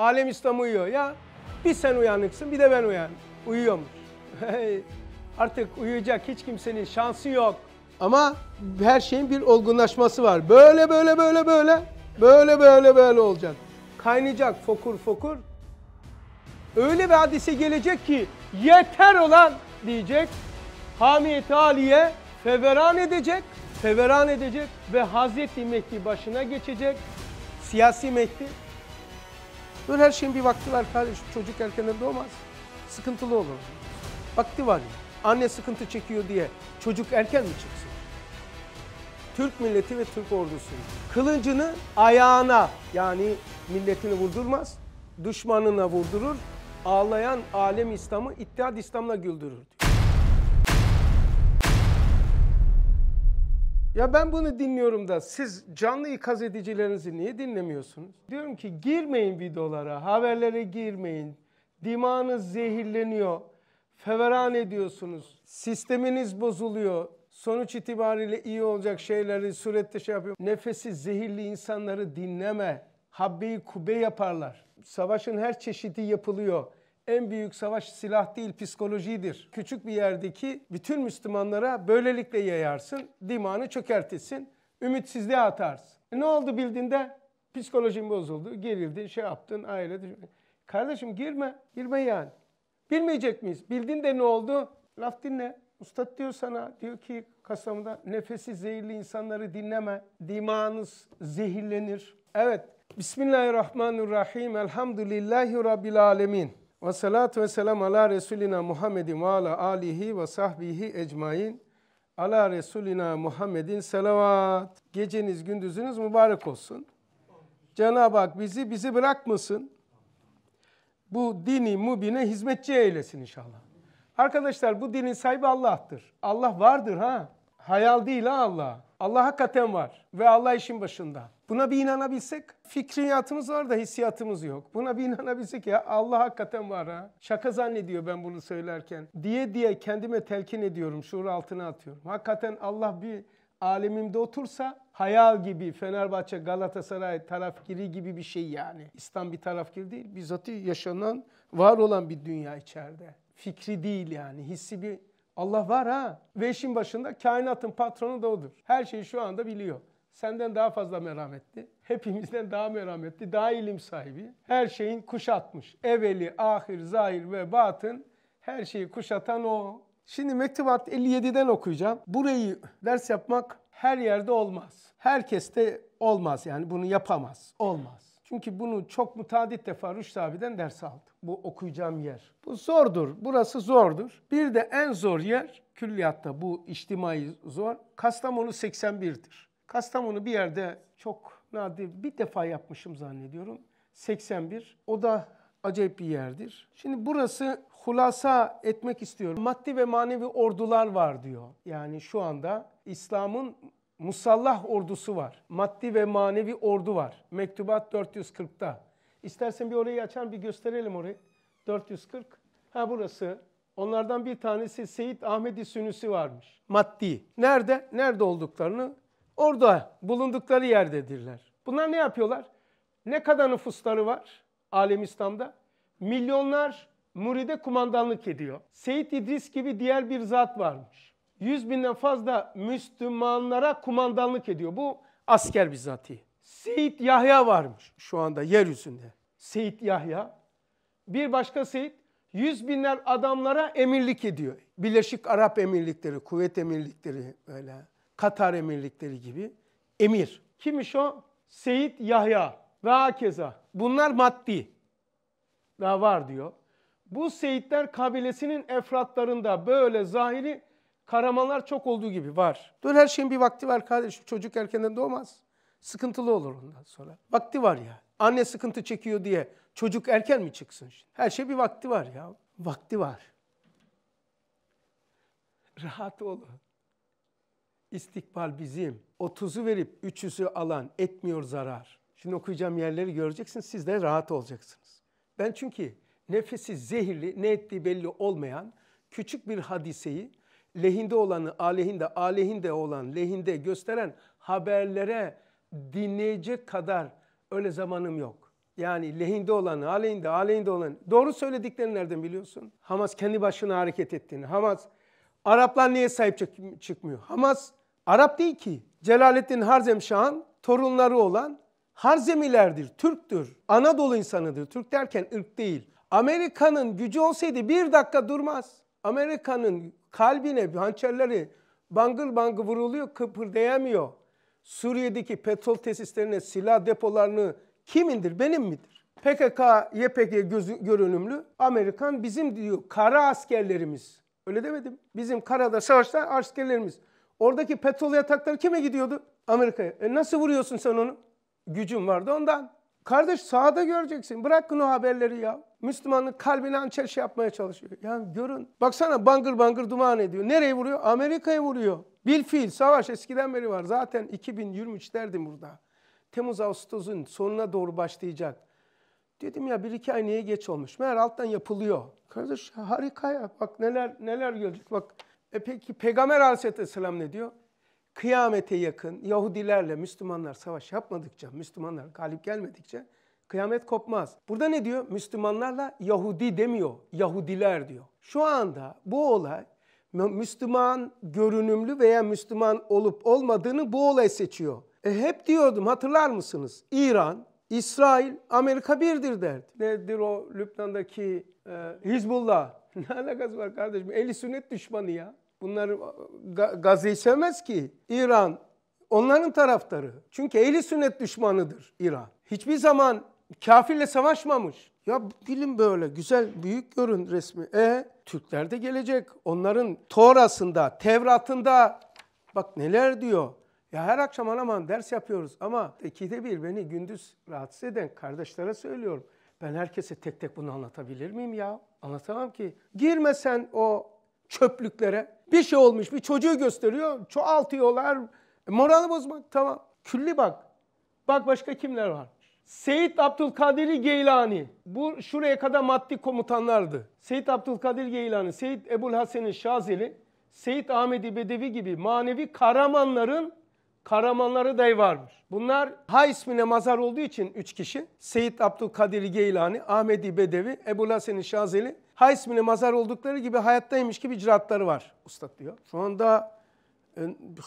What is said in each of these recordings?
Alem İslam uyuyor. Ya bir sen uyanıksın bir de ben uyan. Uyuyormuş. Artık uyuyacak hiç kimsenin şansı yok. Ama her şeyin bir olgunlaşması var. Böyle böyle böyle böyle. Böyle böyle böyle olacak. Kaynayacak fokur fokur. Öyle bir hadise gelecek ki yeter olan diyecek. Hamiyeti Ali'ye feveran edecek. Feveran edecek ve Hazreti Mehdi başına geçecek. Siyasi Mehdi Böyle her şeyin bir vakti var kardeşim. Çocuk erkenden doğmaz. Sıkıntılı olur. Vakti var Anne sıkıntı çekiyor diye çocuk erken mi çıksın? Türk milleti ve Türk ordusu kılıncını ayağına yani milletini vurdurmaz, düşmanına vurdurur, ağlayan alem İslam'ı İttihat İslam'la güldürür. Ya ben bunu dinliyorum da siz canlı ikaz edicilerinizi niye dinlemiyorsunuz? Diyorum ki girmeyin videolara, haberlere girmeyin. Dimağınız zehirleniyor, feveran ediyorsunuz, sisteminiz bozuluyor. Sonuç itibariyle iyi olacak şeyleri surette şey yapıyor. Nefesi zehirli insanları dinleme. habbi kube yaparlar. Savaşın her çeşidi yapılıyor en büyük savaş silah değil psikolojidir. Küçük bir yerdeki bütün Müslümanlara böylelikle yayarsın, dimağını çökertesin, ümitsizliğe atarsın. E, ne oldu bildiğinde? Psikolojin bozuldu, gerildin, şey yaptın, aile şey Kardeşim girme, girme yani. Bilmeyecek miyiz? Bildin de ne oldu? Laf dinle. Ustad diyor sana, diyor ki kasamda nefesi zehirli insanları dinleme. Dimağınız zehirlenir. Evet, Bismillahirrahmanirrahim. Elhamdülillahi Rabbil Alemin. Ve salatu ve selam ala Resulina Muhammedin ve ala alihi ve sahbihi ecmain. Ala Resulina Muhammedin selavat. Geceniz gündüzünüz mübarek olsun. Cenab-ı Hak bizi bizi bırakmasın. Bu dini mübin'e hizmetçi eylesin inşallah. Arkadaşlar bu dinin sahibi Allah'tır. Allah vardır ha. Hayal değil ha Allah. Allah hakikaten var ve Allah işin başında. Buna bir inanabilsek fikriyatımız var da hissiyatımız yok. Buna bir inanabilsek ya Allah hakikaten var ha. Şaka zannediyor ben bunu söylerken. Diye diye kendime telkin ediyorum. Şuur altına atıyorum. Hakikaten Allah bir alemimde otursa hayal gibi Fenerbahçe, Galatasaray tarafgiri gibi bir şey yani. İslam bir tarafgir değil. Bizatihi yaşanan, var olan bir dünya içeride. Fikri değil yani. Hissi bir Allah var ha. Ve işin başında kainatın patronu da odur. Her şeyi şu anda biliyor senden daha fazla merhametli, hepimizden daha merhametli, daha ilim sahibi. Her şeyin kuşatmış. Eveli, ahir, zahir ve batın her şeyi kuşatan o. Şimdi Mektubat 57'den okuyacağım. Burayı ders yapmak her yerde olmaz. herkes de olmaz yani bunu yapamaz. Olmaz. Çünkü bunu çok mutadit defa Rüştü abiden ders aldım. Bu okuyacağım yer. Bu zordur. Burası zordur. Bir de en zor yer külliyatta bu içtimai zor. Kastamonu 81'dir. Kastamonu bir yerde çok nadir bir defa yapmışım zannediyorum. 81. O da acayip bir yerdir. Şimdi burası hulasa etmek istiyorum. Maddi ve manevi ordular var diyor. Yani şu anda İslam'ın musallah ordusu var. Maddi ve manevi ordu var. Mektubat 440'ta. İstersen bir orayı açar bir gösterelim orayı. 440. Ha burası. Onlardan bir tanesi Seyit Ahmedi Sünüsi varmış. Maddi. Nerede? Nerede olduklarını orada bulundukları yerdedirler. Bunlar ne yapıyorlar? Ne kadar nüfusları var alem İslam'da? Milyonlar muride kumandanlık ediyor. Seyit İdris gibi diğer bir zat varmış. Yüz binden fazla Müslümanlara kumandanlık ediyor. Bu asker bizatihi. Seyit Yahya varmış şu anda yeryüzünde. Seyit Yahya. Bir başka Seyit yüz binler adamlara emirlik ediyor. Birleşik Arap Emirlikleri, Kuvvet Emirlikleri böyle. Katar Emirlikleri gibi emir. Kimmiş o? Seyit Yahya ve Akeza. Bunlar maddi. Daha var diyor. Bu Seyitler kabilesinin efratlarında böyle zahiri karamalar çok olduğu gibi var. Böyle her şeyin bir vakti var kardeşim. Çocuk erkenden doğmaz. Sıkıntılı olur ondan sonra. Vakti var ya. Anne sıkıntı çekiyor diye çocuk erken mi çıksın? Şimdi? Her şey bir vakti var ya. Vakti var. Rahat olun. İstikbal bizim. 30'u verip 300'ü alan etmiyor zarar. Şimdi okuyacağım yerleri göreceksiniz. Siz de rahat olacaksınız. Ben çünkü nefesi zehirli, ne ettiği belli olmayan küçük bir hadiseyi lehinde olanı aleyhinde, aleyhinde olan lehinde gösteren haberlere dinleyecek kadar öyle zamanım yok. Yani lehinde olanı, aleyhinde, aleyhinde olanı. Doğru söylediklerini nereden biliyorsun? Hamas kendi başına hareket ettiğini. Hamas, Araplar niye sahip çıkmıyor? Hamas Arap değil ki. Celaleddin Harzemşah'ın torunları olan Harzemilerdir, Türktür, Anadolu insanıdır. Türk derken ırk değil. Amerika'nın gücü olsaydı bir dakika durmaz. Amerika'nın kalbine hançerleri bangır bangır vuruluyor, kıpırdayamıyor. Suriye'deki petrol tesislerine silah depolarını kim indir? Benim midir? PKK, YPG gözü, görünümlü Amerikan bizim diyor kara askerlerimiz. Öyle demedim. Bizim karada savaşta askerlerimiz. Oradaki petrol yatakları kime gidiyordu? Amerika'ya. E nasıl vuruyorsun sen onu? Gücün vardı ondan. Kardeş sahada göreceksin. Bırakın o haberleri ya. Müslümanlık kalbini hançer şey yapmaya çalışıyor. Yani görün. Baksana bangır bangır duman ediyor. Nereye vuruyor? Amerika'ya vuruyor. Bilfiil savaş eskiden beri var. Zaten 2023 derdim burada. Temmuz Ağustos'un sonuna doğru başlayacak. Dedim ya bir iki ay niye geç olmuş? Meğer alttan yapılıyor. Kardeş harika ya. Bak neler neler gördük. Bak e peki Peygamber aleyhisselam ne diyor? Kıyamete yakın Yahudilerle Müslümanlar savaş yapmadıkça, Müslümanlar galip gelmedikçe kıyamet kopmaz. Burada ne diyor? Müslümanlarla Yahudi demiyor, Yahudiler diyor. Şu anda bu olay Müslüman görünümlü veya Müslüman olup olmadığını bu olay seçiyor. E hep diyordum hatırlar mısınız? İran, İsrail, Amerika birdir derdi. Nedir o Lübnan'daki e, Hizbullah? ne alakası var kardeşim? Eli sünnet düşmanı ya. Bunları e, Gazze'yi sevmez ki. İran onların taraftarı. Çünkü ehli sünnet düşmanıdır İran. Hiçbir zaman kafirle savaşmamış. Ya bilin böyle güzel büyük görün resmi. E Türkler de gelecek. Onların Toras'ında, Tevrat'ında bak neler diyor. Ya her akşam anaman ders yapıyoruz ama ikide bir beni gündüz rahatsız eden kardeşlere söylüyorum. Ben herkese tek tek bunu anlatabilir miyim ya? Anlatamam ki. Girmesen o çöplüklere bir şey olmuş bir çocuğu gösteriyor. Çoğaltıyorlar. E, Moralı bozmak tamam. Külli bak. Bak başka kimler var. Seyit Abdülkadir Geylani. Bu şuraya kadar maddi komutanlardı. Seyit Abdülkadir Geylani, Seyit Ebu'l-Hasen'in Şazeli, Seyit Ahmedi Bedevi gibi manevi karamanların karamanları dahi varmış. Bunlar Ha ismine mazar olduğu için üç kişi. Seyit Abdülkadir Geylani, Ahmedi Bedevi, Ebu'l-Hasen'in Şazeli, ha ismini mazar oldukları gibi hayattaymış gibi icraatları var Üstad diyor. Şu anda e,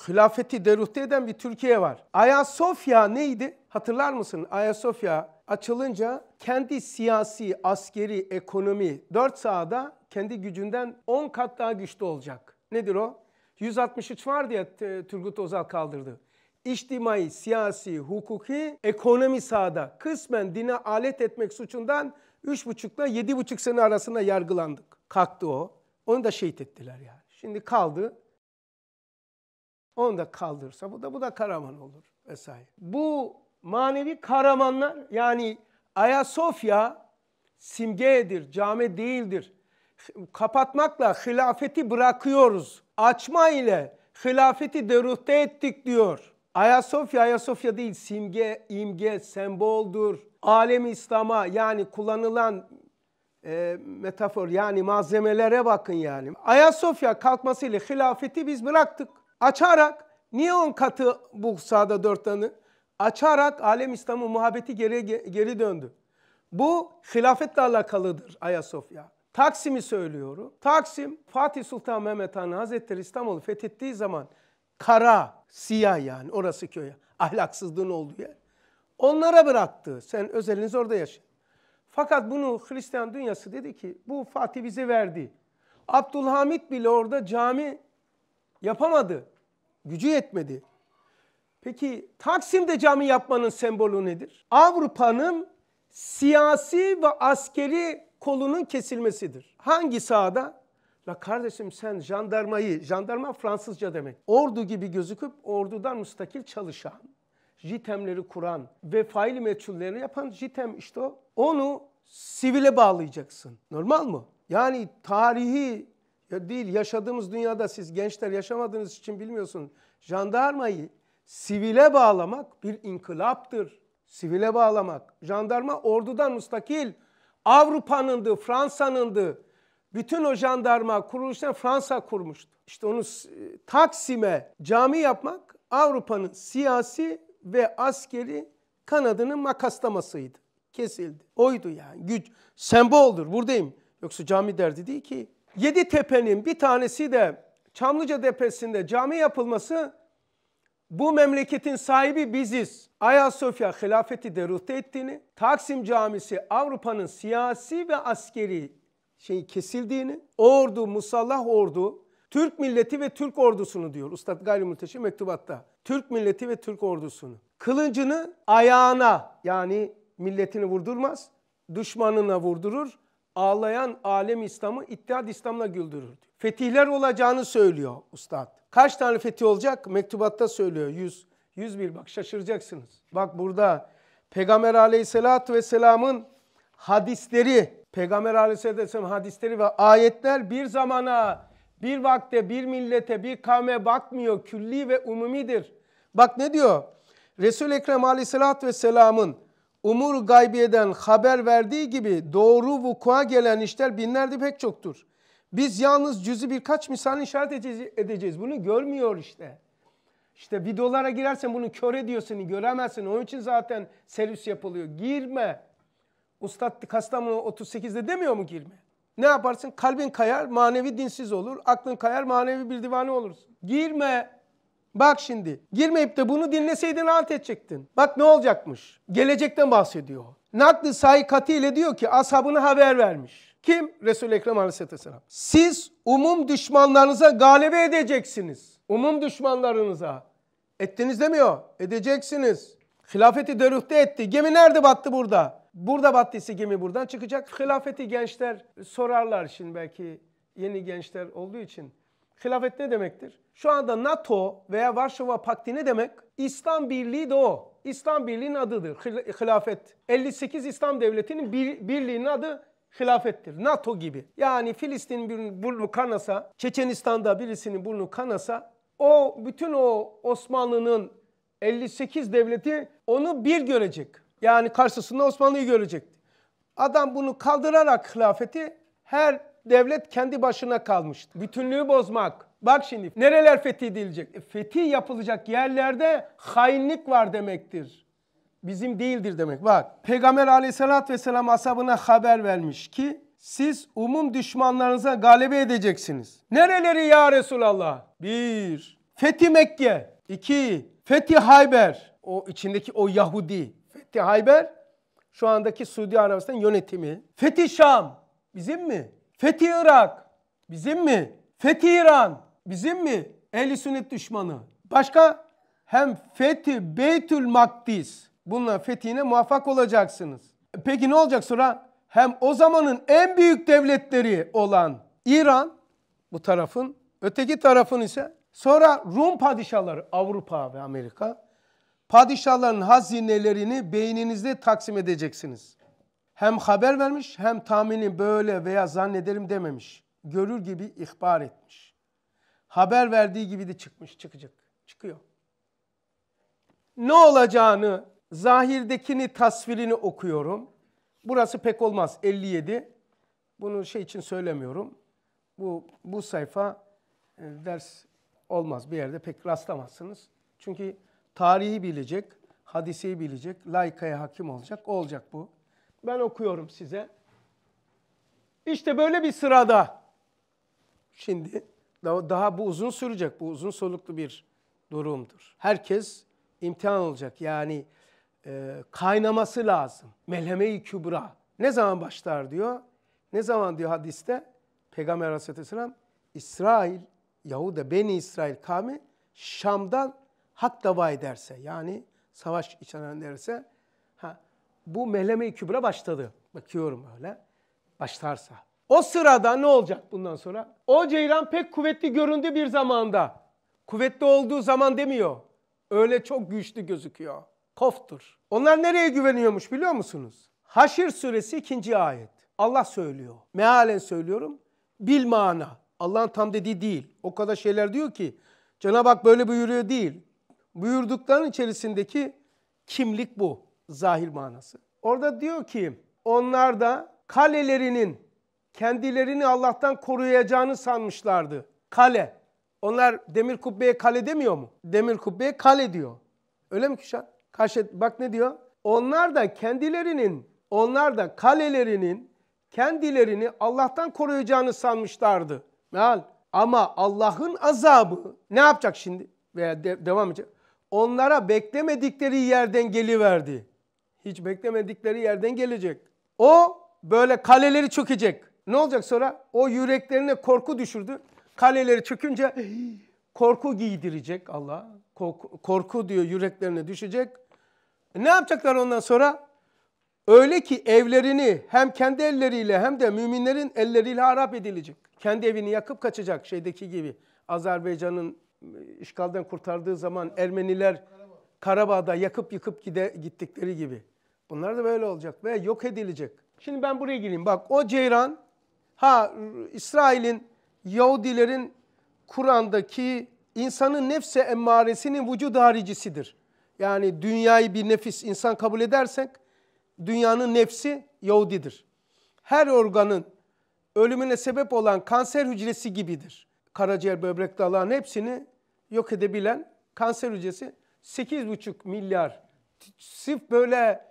hilafeti deruhte eden bir Türkiye var. Ayasofya neydi? Hatırlar mısın? Ayasofya açılınca kendi siyasi, askeri, ekonomi dört sahada kendi gücünden 10 kat daha güçlü olacak. Nedir o? 163 var diye e, Turgut Özal kaldırdı. İçtimai, siyasi, hukuki, ekonomi sahada kısmen dine alet etmek suçundan Üç buçukla yedi buçuk sene arasında yargılandık. Kalktı o. Onu da şehit ettiler yani. Şimdi kaldı. Onu da kaldırsa bu da bu da karaman olur vesaire. Bu manevi karamanlar yani Ayasofya simgedir, cami değildir. Kapatmakla hilafeti bırakıyoruz. Açma ile hilafeti deruhte ettik diyor. Ayasofya, Ayasofya değil simge, imge, semboldur alem İslam'a yani kullanılan e, metafor yani malzemelere bakın yani. Ayasofya kalkmasıyla hilafeti biz bıraktık. Açarak niye on katı bu sahada dört tanı Açarak alem İslam'ın muhabbeti geri, geri döndü. Bu hilafetle alakalıdır Ayasofya. Taksim'i söylüyorum. Taksim Fatih Sultan Mehmet Han Hazretleri İstanbul'u fethettiği zaman kara, siyah yani orası köye. Ahlaksızlığın olduğu yer. Onlara bıraktı. Sen özeliniz orada yaşa. Fakat bunu Hristiyan dünyası dedi ki bu Fatih bize verdi. Abdülhamit bile orada cami yapamadı. Gücü yetmedi. Peki Taksim'de cami yapmanın sembolü nedir? Avrupa'nın siyasi ve askeri kolunun kesilmesidir. Hangi sahada? La kardeşim sen jandarmayı, jandarma Fransızca demek. Ordu gibi gözüküp ordudan müstakil çalışan, JITEM'leri kuran ve fail meçhullerini yapan JITEM işte o. Onu sivile bağlayacaksın. Normal mı? Yani tarihi değil yaşadığımız dünyada siz gençler yaşamadığınız için bilmiyorsun. Jandarmayı sivile bağlamak bir inkılaptır. Sivile bağlamak. Jandarma ordudan müstakil. Avrupa'nındı, Fransa'nındı. Bütün o jandarma kuruluşlarını Fransa kurmuştu. İşte onu e, Taksim'e cami yapmak Avrupa'nın siyasi ve askeri Kanadının makaslamasıydı. Kesildi. Oydu yani. Güç, semboldur. Buradayım. Yoksa cami derdi değil ki. Yedi tepenin bir tanesi de Çamlıca Tepesi'nde cami yapılması bu memleketin sahibi biziz. Ayasofya hilafeti derute ettiğini, Taksim Camisi Avrupa'nın siyasi ve askeri şey kesildiğini, ordu, musallah ordu, Türk milleti ve Türk ordusunu diyor Ustad Gayrimülteşi mektubatta. Türk milleti ve Türk ordusunu. Kılıncını ayağına yani milletini vurdurmaz, düşmanına vurdurur. Ağlayan alem İslam'ı İttihat İslam'la güldürür. Fetihler olacağını söylüyor ustad. Kaç tane fetih olacak? Mektubatta söylüyor 100. 101 bak şaşıracaksınız. Bak burada Peygamber aleyhissalatü vesselamın hadisleri, Peygamber aleyhissalatü vesselam hadisleri ve ayetler bir zamana bir vakte, bir millete, bir kavme bakmıyor. Külli ve umumidir. Bak ne diyor? Resul-i Ekrem aleyhissalatü vesselamın umur gaybiyeden haber verdiği gibi doğru vukua gelen işler binlerde pek çoktur. Biz yalnız cüzü birkaç misal işaret edeceğiz. Bunu görmüyor işte. İşte bir dolara girersen bunu kör ediyorsun, göremezsin. Onun için zaten servis yapılıyor. Girme. Ustad Kastamonu 38'de demiyor mu girme? Ne yaparsın? Kalbin kayar, manevi dinsiz olur. Aklın kayar, manevi bir divane olursun. Girme. Bak şimdi. Girmeyip de bunu dinleseydin rahat edecektin. Bak ne olacakmış. Gelecekten bahsediyor. Nakli sayikati ile diyor ki ashabına haber vermiş. Kim? Resul-i Ekrem Aleyhisselatü Vesselam. Siz umum düşmanlarınıza galibe edeceksiniz. Umum düşmanlarınıza. Ettiniz demiyor. Edeceksiniz. Hilafeti deruhte etti. Gemi nerede battı burada? Burada battıysa gemi buradan çıkacak. Hilafeti gençler sorarlar şimdi belki yeni gençler olduğu için. Hilafet ne demektir? Şu anda NATO veya Varşova Pakti ne demek? İslam Birliği de o. İslam Birliği'nin adıdır hilafet. 58 İslam Devleti'nin bir, birliğinin adı hilafettir. NATO gibi. Yani Filistin'in birinin burnu kanasa, Çeçenistan'da birisinin burnu kanasa o bütün o Osmanlı'nın 58 devleti onu bir görecek. Yani karşısında Osmanlı'yı görecekti. Adam bunu kaldırarak hilafeti her devlet kendi başına kalmıştı. Bütünlüğü bozmak. Bak şimdi nereler fethedilecek? E, fetih yapılacak yerlerde hainlik var demektir. Bizim değildir demek. Bak Peygamber aleyhissalatü vesselam asabına haber vermiş ki siz umum düşmanlarınıza galibe edeceksiniz. Nereleri ya Resulallah? Bir, Fethi Mekke. İki Fethi Hayber. O içindeki o Yahudi gitti Hayber. Şu andaki Suudi Arabistan yönetimi. Fethi Şam bizim mi? Fethi Irak bizim mi? Fethi İran bizim mi? Ehli sünnet düşmanı. Başka hem Fethi Beytül Makdis. Bununla fethine muvaffak olacaksınız. Peki ne olacak sonra? Hem o zamanın en büyük devletleri olan İran bu tarafın, öteki tarafın ise sonra Rum padişahları Avrupa ve Amerika Padişahların hazinelerini beyninizde taksim edeceksiniz. Hem haber vermiş hem tahmini böyle veya zannederim dememiş. Görür gibi ihbar etmiş. Haber verdiği gibi de çıkmış, çıkacak, çıkıyor. Ne olacağını, zahirdekini, tasvirini okuyorum. Burası pek olmaz, 57. Bunu şey için söylemiyorum. Bu, bu sayfa e, ders olmaz, bir yerde pek rastlamazsınız. Çünkü Tarihi bilecek, hadiseyi bilecek, laikaya hakim olacak. Olacak bu. Ben okuyorum size. İşte böyle bir sırada. Şimdi daha, bu uzun sürecek. Bu uzun soluklu bir durumdur. Herkes imtihan olacak. Yani e, kaynaması lazım. Melheme-i Kübra. Ne zaman başlar diyor? Ne zaman diyor hadiste? Peygamber Aleyhisselatü Vesselam İsrail, Yahuda, Beni İsrail kavmi Şam'dan hak dava ederse yani savaş içeren derse ha, bu mehleme-i kübra başladı. Bakıyorum öyle. Başlarsa. O sırada ne olacak bundan sonra? O ceylan pek kuvvetli göründü bir zamanda. Kuvvetli olduğu zaman demiyor. Öyle çok güçlü gözüküyor. Koftur. Onlar nereye güveniyormuş biliyor musunuz? Haşir suresi ikinci ayet. Allah söylüyor. Mealen söylüyorum. Bil mana. Allah'ın tam dediği değil. O kadar şeyler diyor ki Cenab-ı Hak böyle buyuruyor değil buyurdukların içerisindeki kimlik bu zahir manası. Orada diyor ki onlar da kalelerinin kendilerini Allah'tan koruyacağını sanmışlardı. Kale. Onlar demir kubbeye kale demiyor mu? Demir kubbeye kale diyor. Öyle mi Küşan? Kaşet bak ne diyor? Onlar da kendilerinin, onlar da kalelerinin kendilerini Allah'tan koruyacağını sanmışlardı. Meal. Ama Allah'ın azabı ne yapacak şimdi? Veya de, devam edecek onlara beklemedikleri yerden geliverdi. Hiç beklemedikleri yerden gelecek. O böyle kaleleri çökecek. Ne olacak sonra? O yüreklerine korku düşürdü. Kaleleri çökünce korku giydirecek Allah. Korku, diyor yüreklerine düşecek. E, ne yapacaklar ondan sonra? Öyle ki evlerini hem kendi elleriyle hem de müminlerin elleriyle harap edilecek. Kendi evini yakıp kaçacak şeydeki gibi. Azerbaycan'ın işgalden kurtardığı zaman Ermeniler Karabağ'da yakıp yıkıp gide, gittikleri gibi. Bunlar da böyle olacak ve yok edilecek. Şimdi ben buraya gireyim. Bak o ceyran ha İsrail'in Yahudilerin Kur'an'daki insanın nefse emmaresinin vücud haricisidir. Yani dünyayı bir nefis insan kabul edersek dünyanın nefsi Yahudidir. Her organın ölümüne sebep olan kanser hücresi gibidir. Karaciğer, böbrek, dalağın hepsini yok edebilen kanser hücresi 8,5 milyar. Sırf böyle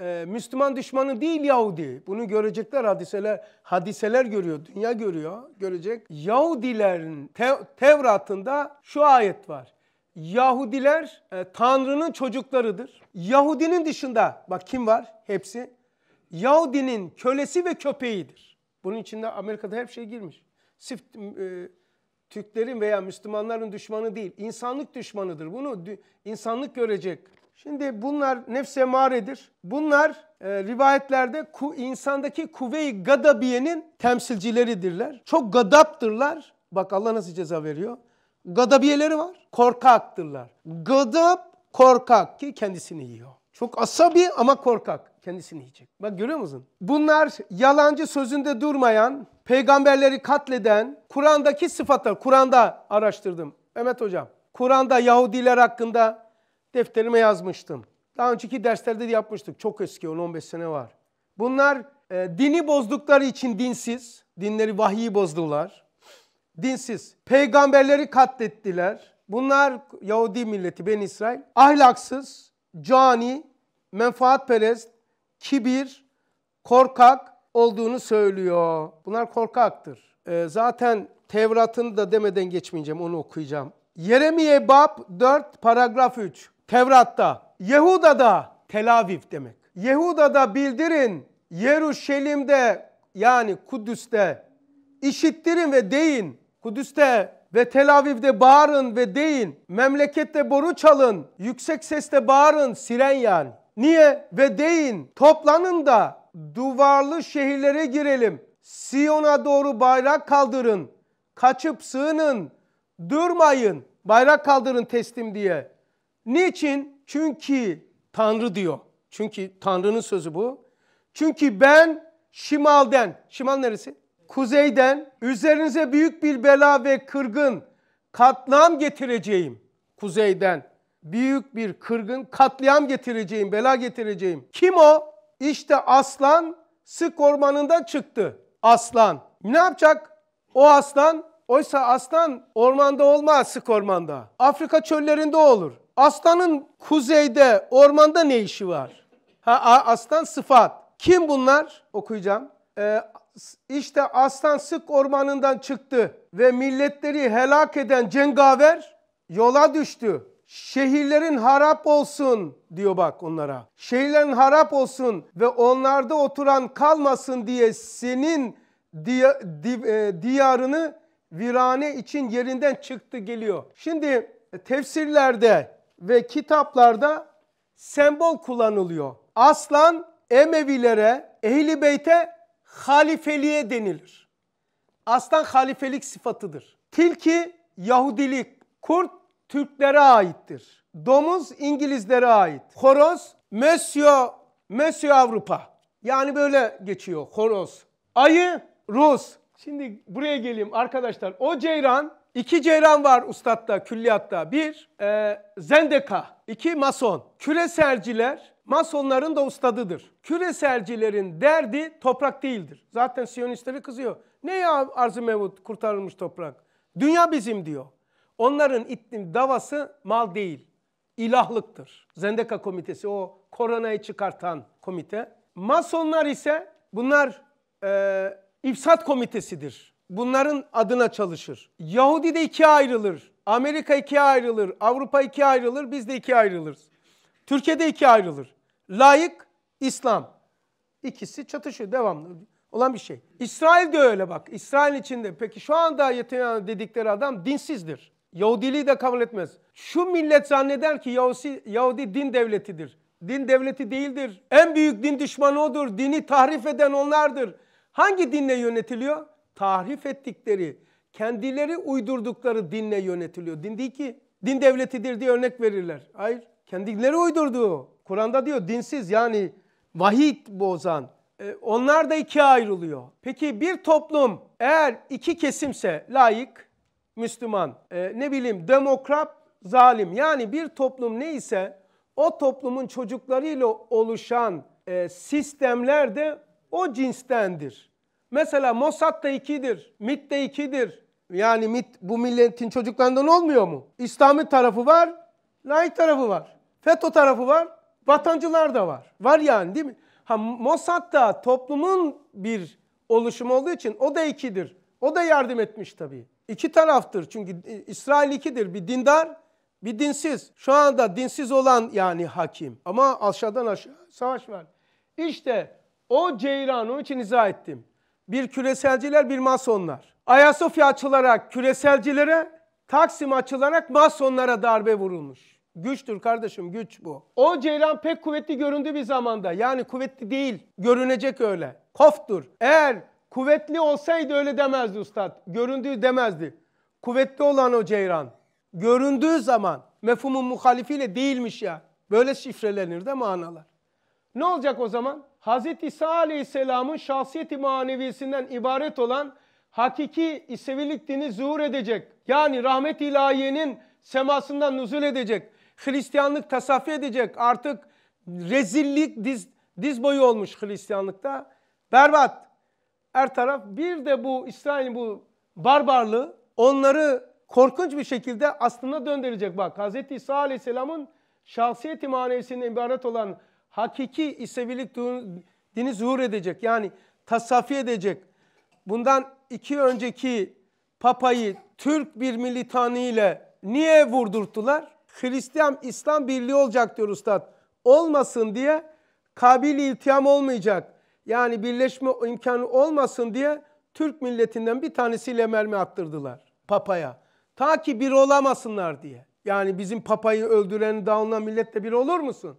e, Müslüman düşmanı değil Yahudi. Bunu görecekler hadiseler. Hadiseler görüyor, dünya görüyor, görecek. Yahudilerin te Tevrat'ında şu ayet var. Yahudiler e, Tanrı'nın çocuklarıdır. Yahudinin dışında bak kim var? Hepsi. Yahudinin kölesi ve köpeğidir. Bunun içinde Amerika'da her şey girmiş. Sift, e, Türklerin veya Müslümanların düşmanı değil, insanlık düşmanıdır. Bunu insanlık görecek. Şimdi bunlar nefse maredir. Bunlar e, rivayetlerde ku, insandaki kuvve-i gadabiyenin temsilcileridirler. Çok gadaptırlar. Bak Allah nasıl ceza veriyor. Gadabiyeleri var. Korkaktırlar. Gadap korkak ki kendisini yiyor. Çok asabi ama korkak kendisini yiyecek. Bak görüyor musun? Bunlar yalancı sözünde durmayan, peygamberleri katleden Kur'an'daki sıfatlar, Kur'an'da araştırdım. Mehmet Hocam, Kur'an'da Yahudiler hakkında defterime yazmıştım. Daha önceki derslerde de yapmıştık. Çok eski 10-15 sene var. Bunlar e, dini bozdukları için dinsiz. Dinleri vahiyi bozdular. Dinsiz. Peygamberleri katlettiler. Bunlar Yahudi milleti Ben İsrail. Ahlaksız, cani, menfaatperest, kibir, korkak, olduğunu söylüyor. Bunlar korkaktır. E, zaten Tevrat'ını da demeden geçmeyeceğim onu okuyacağım. Yeremiye bab 4 paragraf 3. Tevrat'ta Yehuda'da Tel Aviv demek. Yehuda'da bildirin Yeruşalim'de yani Kudüs'te işittirin ve deyin. Kudüs'te ve Tel Aviv'de bağırın ve deyin. Memlekette boru çalın. Yüksek sesle bağırın siren yani. Niye? Ve deyin. Toplanın da duvarlı şehirlere girelim. Siyon'a doğru bayrak kaldırın. Kaçıp sığının. Durmayın. Bayrak kaldırın teslim diye. Niçin? Çünkü Tanrı diyor. Çünkü Tanrı'nın sözü bu. Çünkü ben şimalden, şimal neresi? Kuzeyden üzerinize büyük bir bela ve kırgın katlam getireceğim. Kuzeyden büyük bir kırgın katliam getireceğim, bela getireceğim. Kim o? İşte aslan sık ormanından çıktı. Aslan. Ne yapacak? O aslan oysa aslan ormanda olmaz sık ormanda. Afrika çöllerinde olur. Aslanın kuzeyde ormanda ne işi var? Ha aslan sıfat. Kim bunlar? Okuyacağım. Ee, işte aslan sık ormanından çıktı ve milletleri helak eden cengaver yola düştü. Şehirlerin harap olsun diyor bak onlara. Şehirlerin harap olsun ve onlarda oturan kalmasın diye senin diya, di, e, diyarını virane için yerinden çıktı geliyor. Şimdi tefsirlerde ve kitaplarda sembol kullanılıyor. Aslan Emevilere, Ehli Beyt'e halifeliğe denilir. Aslan halifelik sıfatıdır. Tilki Yahudilik, kurt Türklere aittir. Domuz İngilizlere ait. Horoz Monsieur, Monsieur Avrupa. Yani böyle geçiyor horoz. Ayı Rus. Şimdi buraya geleyim arkadaşlar. O ceyran, iki ceyran var ustatta, külliyatta. Bir, e, Zendeka. iki Mason. Küreselciler, Masonların da ustadıdır. Küreselcilerin derdi toprak değildir. Zaten Siyonistlere kızıyor. Ne ya arz-ı mevut kurtarılmış toprak? Dünya bizim diyor. Onların davası mal değil, ilahlıktır. Zendeka komitesi o koronayı çıkartan komite. Masonlar ise bunlar e, ifsat komitesidir. Bunların adına çalışır. Yahudi de ikiye ayrılır. Amerika ikiye ayrılır. Avrupa ikiye ayrılır. Biz de ikiye ayrılırız. Türkiye de ikiye ayrılır. Layık, İslam. İkisi çatışıyor devamlı olan bir şey. İsrail de öyle bak. İsrail içinde peki şu anda Netanyahu dedikleri adam dinsizdir. Yahudiliği de kabul etmez. Şu millet zanneder ki Yahudi, Yahudi din devletidir. Din devleti değildir. En büyük din düşmanı odur. Dini tahrif eden onlardır. Hangi dinle yönetiliyor? Tahrif ettikleri, kendileri uydurdukları dinle yönetiliyor. Din değil ki. Din devletidir diye örnek verirler. Hayır. Kendileri uydurduğu. Kur'an'da diyor dinsiz yani vahid bozan. E, onlar da ikiye ayrılıyor. Peki bir toplum eğer iki kesimse layık, Müslüman, e, ne bileyim demokrat, zalim. Yani bir toplum neyse o toplumun çocuklarıyla oluşan e, sistemler de o cinstendir. Mesela Mossad da ikidir, MIT de ikidir. Yani MIT bu milletin çocuklarından olmuyor mu? İslami tarafı var, laik tarafı var. FETÖ tarafı var, vatancılar da var. Var yani değil mi? Ha Mossad da toplumun bir oluşumu olduğu için o da ikidir. O da yardım etmiş tabii iki taraftır. Çünkü e, İsrail ikidir. Bir dindar, bir dinsiz. Şu anda dinsiz olan yani hakim. Ama aşağıdan aşağı savaş var. İşte o ceyran, onun için izah ettim. Bir küreselciler, bir masonlar. Ayasofya açılarak küreselcilere, Taksim açılarak masonlara darbe vurulmuş. Güçtür kardeşim güç bu. O ceylan pek kuvvetli göründü bir zamanda. Yani kuvvetli değil. Görünecek öyle. Koftur. Eğer Kuvvetli olsaydı öyle demezdi ustad. Göründüğü demezdi. Kuvvetli olan o ceyran. Göründüğü zaman mefhumun muhalifiyle değilmiş ya. Böyle şifrelenir de manalar. Ne olacak o zaman? Hz. İsa Aleyhisselam'ın şahsiyeti manevisinden ibaret olan hakiki İsevilik dini zuhur edecek. Yani rahmet ilahiyenin semasından nüzul edecek. Hristiyanlık tasaffi edecek. Artık rezillik diz, diz boyu olmuş Hristiyanlıkta. Berbat her taraf. Bir de bu İsrail'in bu barbarlığı onları korkunç bir şekilde aslına döndürecek. Bak Hz. İsa Aleyhisselam'ın şahsiyet manevisinden ibaret olan hakiki İsevilik dini zuhur edecek. Yani tasafi edecek. Bundan iki önceki papayı Türk bir militaniyle niye vurdurttular? Hristiyan İslam birliği olacak diyor Üstad. Olmasın diye kabili iltiham olmayacak yani birleşme imkanı olmasın diye Türk milletinden bir tanesiyle mermi attırdılar papaya. Ta ki bir olamasınlar diye. Yani bizim papayı öldüren dağılan millette bir olur musun?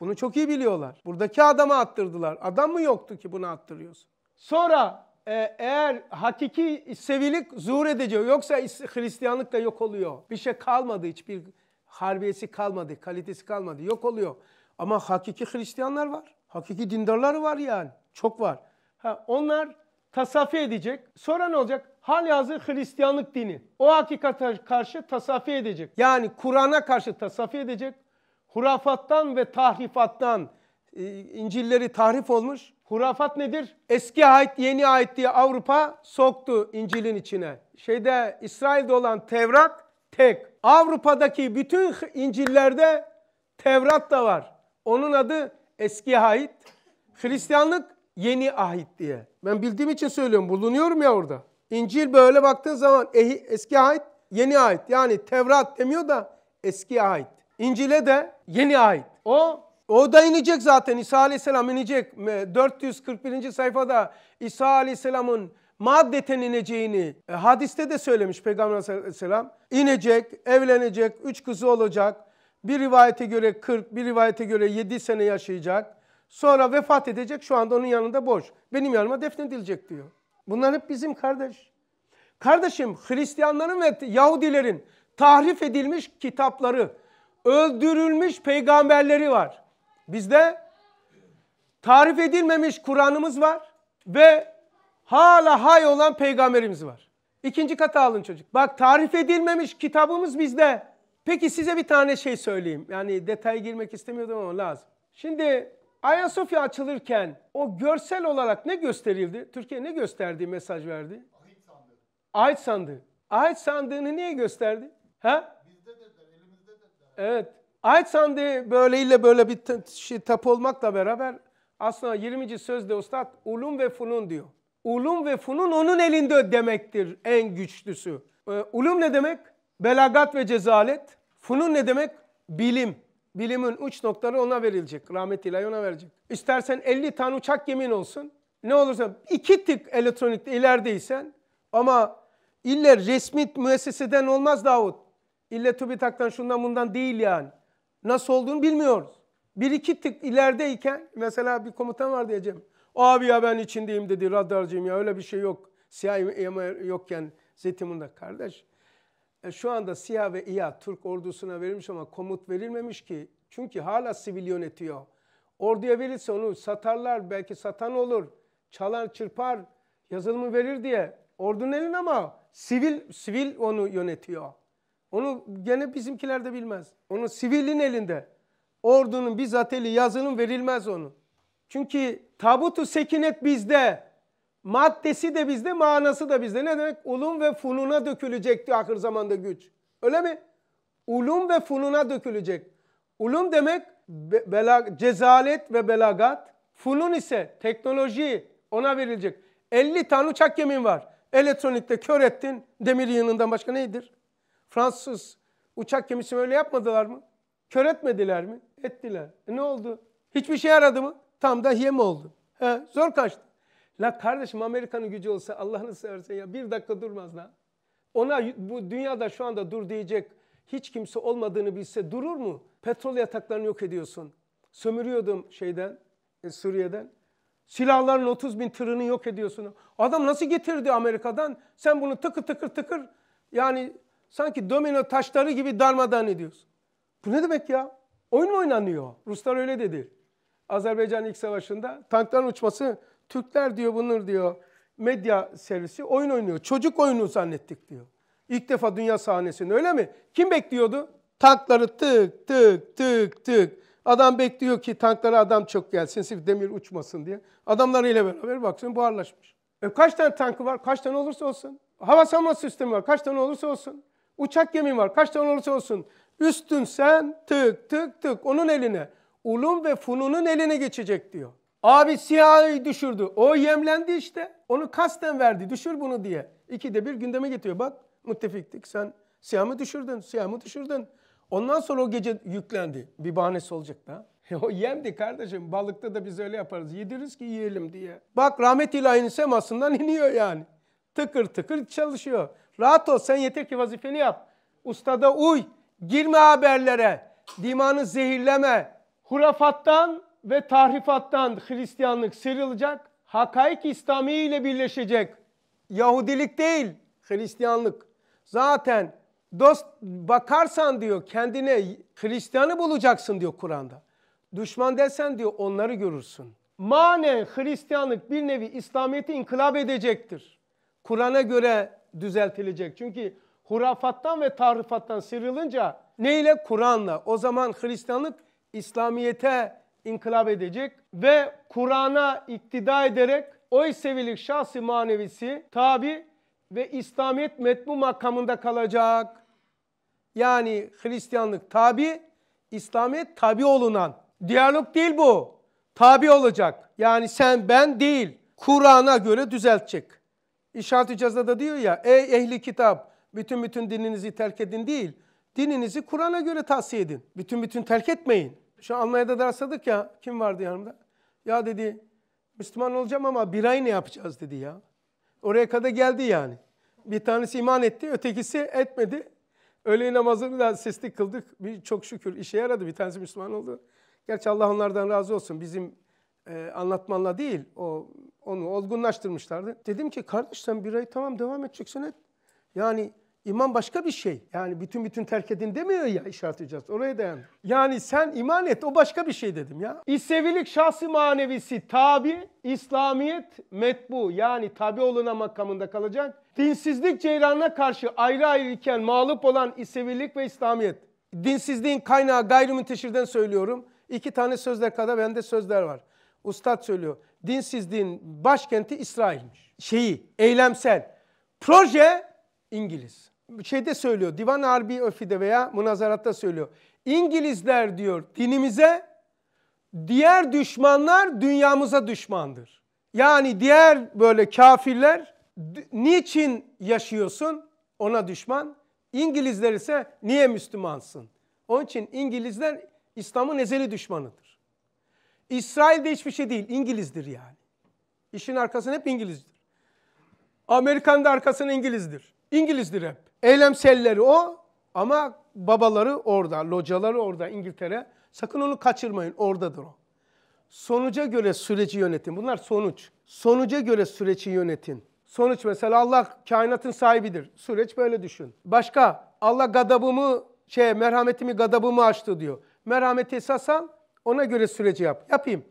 Bunu çok iyi biliyorlar. Buradaki adama attırdılar. Adam mı yoktu ki bunu attırıyorsun? Sonra e, eğer hakiki sevilik zuhur edecek yoksa Hristiyanlık da yok oluyor. Bir şey kalmadı hiçbir harbiyesi kalmadı, kalitesi kalmadı. Yok oluyor. Ama hakiki Hristiyanlar var. Hakiki dindarlar var yani. Çok var. Ha, onlar tasafi edecek. Sonra ne olacak? Hal hazır Hristiyanlık dini. O hakikate karşı tasafi edecek. Yani Kur'an'a karşı tasafi edecek. Hurafattan ve tahrifattan e, İncilleri tahrif olmuş. Hurafat nedir? Eski ait yeni ait diye Avrupa soktu İncil'in içine. Şeyde İsrail'de olan Tevrat tek. Avrupa'daki bütün İncil'lerde Tevrat da var. Onun adı eski ait. Hristiyanlık yeni ahit diye. Ben bildiğim için söylüyorum. Bulunuyorum ya orada. İncil böyle baktığın zaman eski ahit, yeni ahit. Yani Tevrat demiyor da eski ahit. İncil'e de yeni ahit. O o da inecek zaten. İsa Aleyhisselam inecek. 441. sayfada İsa Aleyhisselam'ın maddeten ineceğini e, hadiste de söylemiş Peygamber Aleyhisselam. İnecek, evlenecek, üç kızı olacak. Bir rivayete göre 40, bir rivayete göre 7 sene yaşayacak. Sonra vefat edecek şu anda onun yanında boş. Benim yanıma defnedilecek diyor. Bunlar hep bizim kardeş. Kardeşim Hristiyanların ve Yahudilerin tahrif edilmiş kitapları, öldürülmüş peygamberleri var. Bizde tarif edilmemiş Kur'an'ımız var ve hala hay olan peygamberimiz var. İkinci kata alın çocuk. Bak tarif edilmemiş kitabımız bizde. Peki size bir tane şey söyleyeyim. Yani detay girmek istemiyordum ama lazım. Şimdi Ayasofya açılırken o görsel olarak ne gösterildi? Türkiye ne gösterdi, mesaj verdi? Ahit sandığı. Ahit sandığı. Ahit sandığını niye gösterdi? Ha? Bizde dediler, Evet. Ahit sandığı böyleyle böyle bir şey, tap olmakla beraber aslında 20. sözde ustad ulum ve funun diyor. Ulum ve funun onun elinde demektir en güçlüsü. Ee, ulum ne demek? Belagat ve cezalet. Funun ne demek? Bilim bilimin uç noktaları ona verilecek. Rahmet ilahi ona verecek. İstersen 50 tane uçak gemi'n olsun. Ne olursa iki tık elektronik ilerideysen ama ille resmi müesseseden olmaz Davut. İlle TÜBİTAK'tan şundan bundan değil yani. Nasıl olduğunu bilmiyoruz. Bir iki tık ilerideyken mesela bir komutan var diyeceğim. Abi ya ben içindeyim dedi radarcıyım ya öyle bir şey yok. Siyah yok yani Zeytinburnu'da kardeş. E, şu anda SİHA ve İHA Türk ordusuna verilmiş ama komut verilmemiş ki. Çünkü hala sivil yönetiyor. Orduya verilse onu satarlar, belki satan olur, çalar, çırpar, yazılımı verir diye. Ordunun elin ama sivil sivil onu yönetiyor. Onu gene bizimkiler de bilmez. Onu sivilin elinde. Ordunun bizzat eli yazılım verilmez onu. Çünkü tabutu sekinet bizde. Maddesi de bizde, manası da bizde. Ne demek? Ulum ve fununa dökülecekti ahir zamanda güç. Öyle mi? Ulum ve fununa dökülecek. Ulum demek be bela cezalet ve belagat. Funun ise teknoloji ona verilecek. 50 tane uçak gemin var. Elektronikte kör ettin. Demir yığınından başka neydir? Fransız uçak gemisi öyle yapmadılar mı? Kör etmediler mi? Ettiler. E ne oldu? Hiçbir şey aradı mı? Tam da yem oldu. He, zor kaçtı. La kardeşim Amerika'nın gücü olsa Allah'ını seversen ya bir dakika durmaz lan. Ona bu dünyada şu anda dur diyecek hiç kimse olmadığını bilse durur mu? Petrol yataklarını yok ediyorsun. Sömürüyordum şeyden, e, Suriye'den. Silahların 30 bin tırını yok ediyorsun. Adam nasıl getirdi Amerika'dan? Sen bunu tıkır tıkır tıkır yani sanki domino taşları gibi darmadan ediyorsun. Bu ne demek ya? Oyun mu oynanıyor? Ruslar öyle dedi. Azerbaycan ilk savaşında tankların uçması Türkler diyor bunur diyor medya servisi oyun oynuyor. Çocuk oyunu zannettik diyor. İlk defa dünya sahnesinde öyle mi? Kim bekliyordu? Tankları tık tık tık tık. Adam bekliyor ki tanklara adam çok gelsin, sırf demir uçmasın diye. Adamlarıyla beraber baksın buharlaşmış. E kaç tane tankı var? Kaç tane olursa olsun. Hava savunma sistemi var. Kaç tane olursa olsun. Uçak gemi var. Kaç tane olursa olsun. Üstün sen tık tık tık onun eline. Ulum ve Funun'un eline geçecek diyor. Abi siyahı düşürdü. O yemlendi işte. Onu kasten verdi. Düşür bunu diye. İki de bir gündeme getiriyor. Bak müttefiklik. sen siyahı düşürdün. Siyahı düşürdün. Ondan sonra o gece yüklendi. Bir bahanesi olacak da. o yemdi kardeşim. Balıkta da biz öyle yaparız. yediriz ki yiyelim diye. Bak rahmet ilahinin semasından iniyor yani. Tıkır tıkır çalışıyor. Rahat ol sen yeter ki vazifeni yap. Ustada uy. Girme haberlere. Dimanı zehirleme. Hurafattan ve tahrifattan Hristiyanlık sıyrılacak. Hakaik İslami ile birleşecek. Yahudilik değil Hristiyanlık. Zaten dost bakarsan diyor kendine Hristiyanı bulacaksın diyor Kur'an'da. Düşman desen diyor onları görürsün. Manen Hristiyanlık bir nevi İslamiyet'i inkılap edecektir. Kur'an'a göre düzeltilecek. Çünkü hurafattan ve tahrifattan sıyrılınca neyle? Kur'an'la. O zaman Hristiyanlık İslamiyet'e inkılap edecek ve Kur'an'a iktida ederek o sevilik şahsi manevisi tabi ve İslamiyet metbu makamında kalacak. Yani Hristiyanlık tabi, İslamiyet tabi olunan. Diyalog değil bu. Tabi olacak. Yani sen ben değil. Kur'an'a göre düzeltecek. İşaret-i Caza'da diyor ya ey ehli kitap bütün bütün dininizi terk edin değil. Dininizi Kur'an'a göre tavsiye edin. Bütün bütün terk etmeyin şu Almanya'da ders aldık ya kim vardı yanımda? Ya dedi Müslüman olacağım ama bir ay ne yapacağız dedi ya. Oraya kadar geldi yani. Bir tanesi iman etti ötekisi etmedi. Öğle namazını da sesli kıldık. Bir, çok şükür işe yaradı bir tanesi Müslüman oldu. Gerçi Allah onlardan razı olsun bizim e, anlatmanla değil o onu olgunlaştırmışlardı. Dedim ki kardeş sen bir ay tamam devam edeceksin et. Yani İman başka bir şey. Yani bütün bütün terk edin demiyor ya işaret edeceğiz. Oraya dayan. Yani sen iman et o başka bir şey dedim ya. İsevilik şahsi manevisi tabi, İslamiyet metbu yani tabi oluna makamında kalacak. Dinsizlik ceyranına karşı ayrı ayrı iken mağlup olan İsevilik ve İslamiyet. Dinsizliğin kaynağı gayrimünteşirden söylüyorum. İki tane sözler kadar bende sözler var. Ustad söylüyor. Dinsizliğin başkenti İsrail'miş. Şeyi, eylemsel. Proje İngiliz şeyde söylüyor. Divan Harbi Öfi'de veya münazaratta söylüyor. İngilizler diyor dinimize, diğer düşmanlar dünyamıza düşmandır. Yani diğer böyle kafirler niçin yaşıyorsun ona düşman? İngilizler ise niye Müslümansın? Onun için İngilizler İslam'ın ezeli düşmanıdır. İsrail de hiçbir şey değil, İngilizdir yani. İşin arkasını hep İngilizdir. Amerikan da arkasını İngilizdir. İngilizdir hep. Eylemselleri o ama babaları orada, locaları orada İngiltere. Sakın onu kaçırmayın, oradadır o. Sonuca göre süreci yönetin. Bunlar sonuç. Sonuca göre süreci yönetin. Sonuç mesela Allah kainatın sahibidir. Süreç böyle düşün. Başka Allah gadabımı şey merhametimi gadabımı açtı diyor. Merhameti esasan ona göre süreci yap. Yapayım.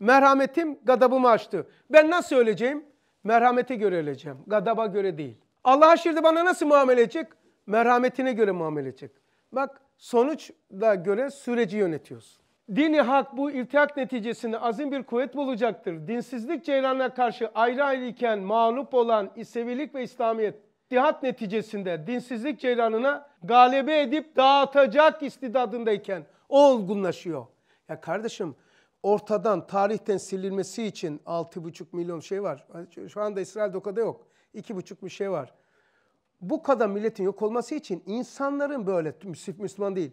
Merhametim gadabımı açtı. Ben nasıl öleceğim? Merhamete göre öleceğim. Gadaba göre değil. Allah şimdi bana nasıl muamele edecek? Merhametine göre muamele edecek. Bak sonuçla göre süreci yönetiyorsun. Dini hak bu irtihak neticesinde azim bir kuvvet bulacaktır. Dinsizlik ceylanına karşı ayrı ayrı iken mağlup olan İsevilik ve İslamiyet ittihat neticesinde dinsizlik ceylanına galibe edip dağıtacak istidadındayken o olgunlaşıyor. Ya kardeşim ortadan tarihten silinmesi için 6,5 milyon şey var. Şu anda İsrail'de o kadar yok iki buçuk bir şey var. Bu kadar milletin yok olması için insanların böyle Müslüman değil,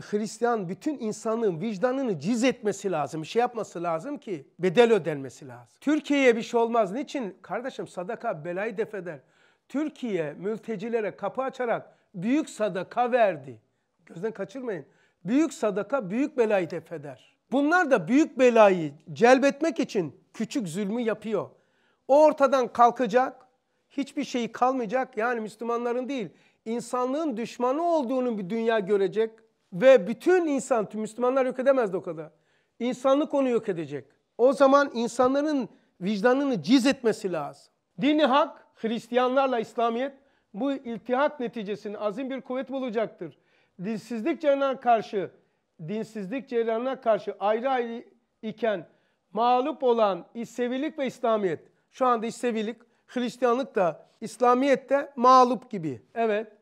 Hristiyan bütün insanlığın vicdanını ciz etmesi lazım. bir Şey yapması lazım ki bedel ödenmesi lazım. Türkiye'ye bir şey olmaz. Niçin? Kardeşim sadaka belayı defeder. Türkiye mültecilere kapı açarak büyük sadaka verdi. Gözden kaçırmayın. Büyük sadaka büyük belayı defeder. Bunlar da büyük belayı celbetmek için küçük zulmü yapıyor. O ortadan kalkacak hiçbir şey kalmayacak. Yani Müslümanların değil, insanlığın düşmanı olduğunu bir dünya görecek ve bütün insan, tüm Müslümanlar yok edemezdi o kadar. İnsanlık onu yok edecek. O zaman insanların vicdanını ciz etmesi lazım. Dini hak, Hristiyanlarla İslamiyet bu iltihat neticesini azim bir kuvvet bulacaktır. Dinsizlik cereyanına karşı, dinsizlik cereyanına karşı ayrı ayrı iken mağlup olan İsevilik ve İslamiyet. Şu anda İsevilik Hristiyanlık da İslamiyet de mağlup gibi. Evet.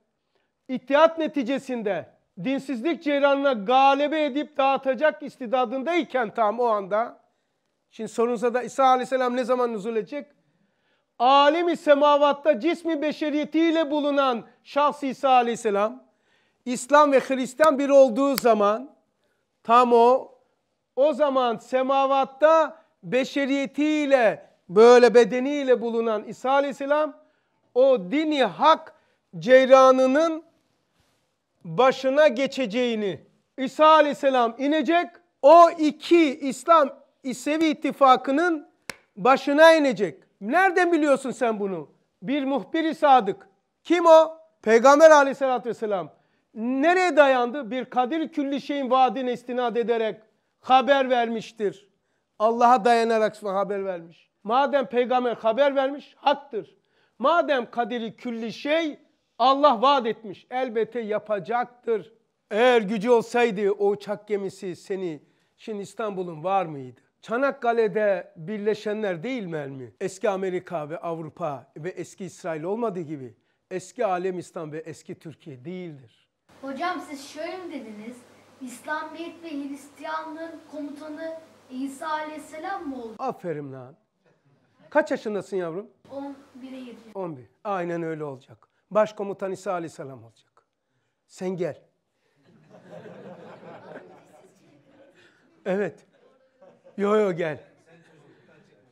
İttihat neticesinde dinsizlik ceyranına galebe edip dağıtacak istidadındayken tam o anda. Şimdi sorunsa da İsa Aleyhisselam ne zaman nüzul edecek? Alemi semavatta cismi beşeriyetiyle bulunan şahs İsa Aleyhisselam, İslam ve Hristiyan bir olduğu zaman tam o, o zaman semavatta beşeriyetiyle böyle bedeniyle bulunan İsa Aleyhisselam o dini hak ceyranının başına geçeceğini İsa Aleyhisselam inecek o iki İslam İsevi ittifakının başına inecek. Nereden biliyorsun sen bunu? Bir muhbir-i sadık. Kim o? Peygamber aleyhissalatü vesselam. Nereye dayandı? Bir kadir külli şeyin vaadine istinad ederek haber vermiştir. Allah'a dayanarak haber vermiş. Madem peygamber haber vermiş haktır. Madem kaderi külli şey Allah vaat etmiş elbette yapacaktır. Eğer gücü olsaydı o uçak gemisi seni şimdi İstanbul'un var mıydı? Çanakkale'de birleşenler değil mi Eski Amerika ve Avrupa ve eski İsrail olmadığı gibi eski Alemistan ve eski Türkiye değildir. Hocam siz şöyle mi dediniz? İslamiyet ve Hristiyanlığın komutanı İsa Aleyhisselam mı oldu? Aferin lan. Kaç yaşındasın yavrum? 11'e gireceğim. 11. Aynen öyle olacak. Başkomutan İsa Aleyhisselam olacak. Sen gel. evet. Yo yo gel.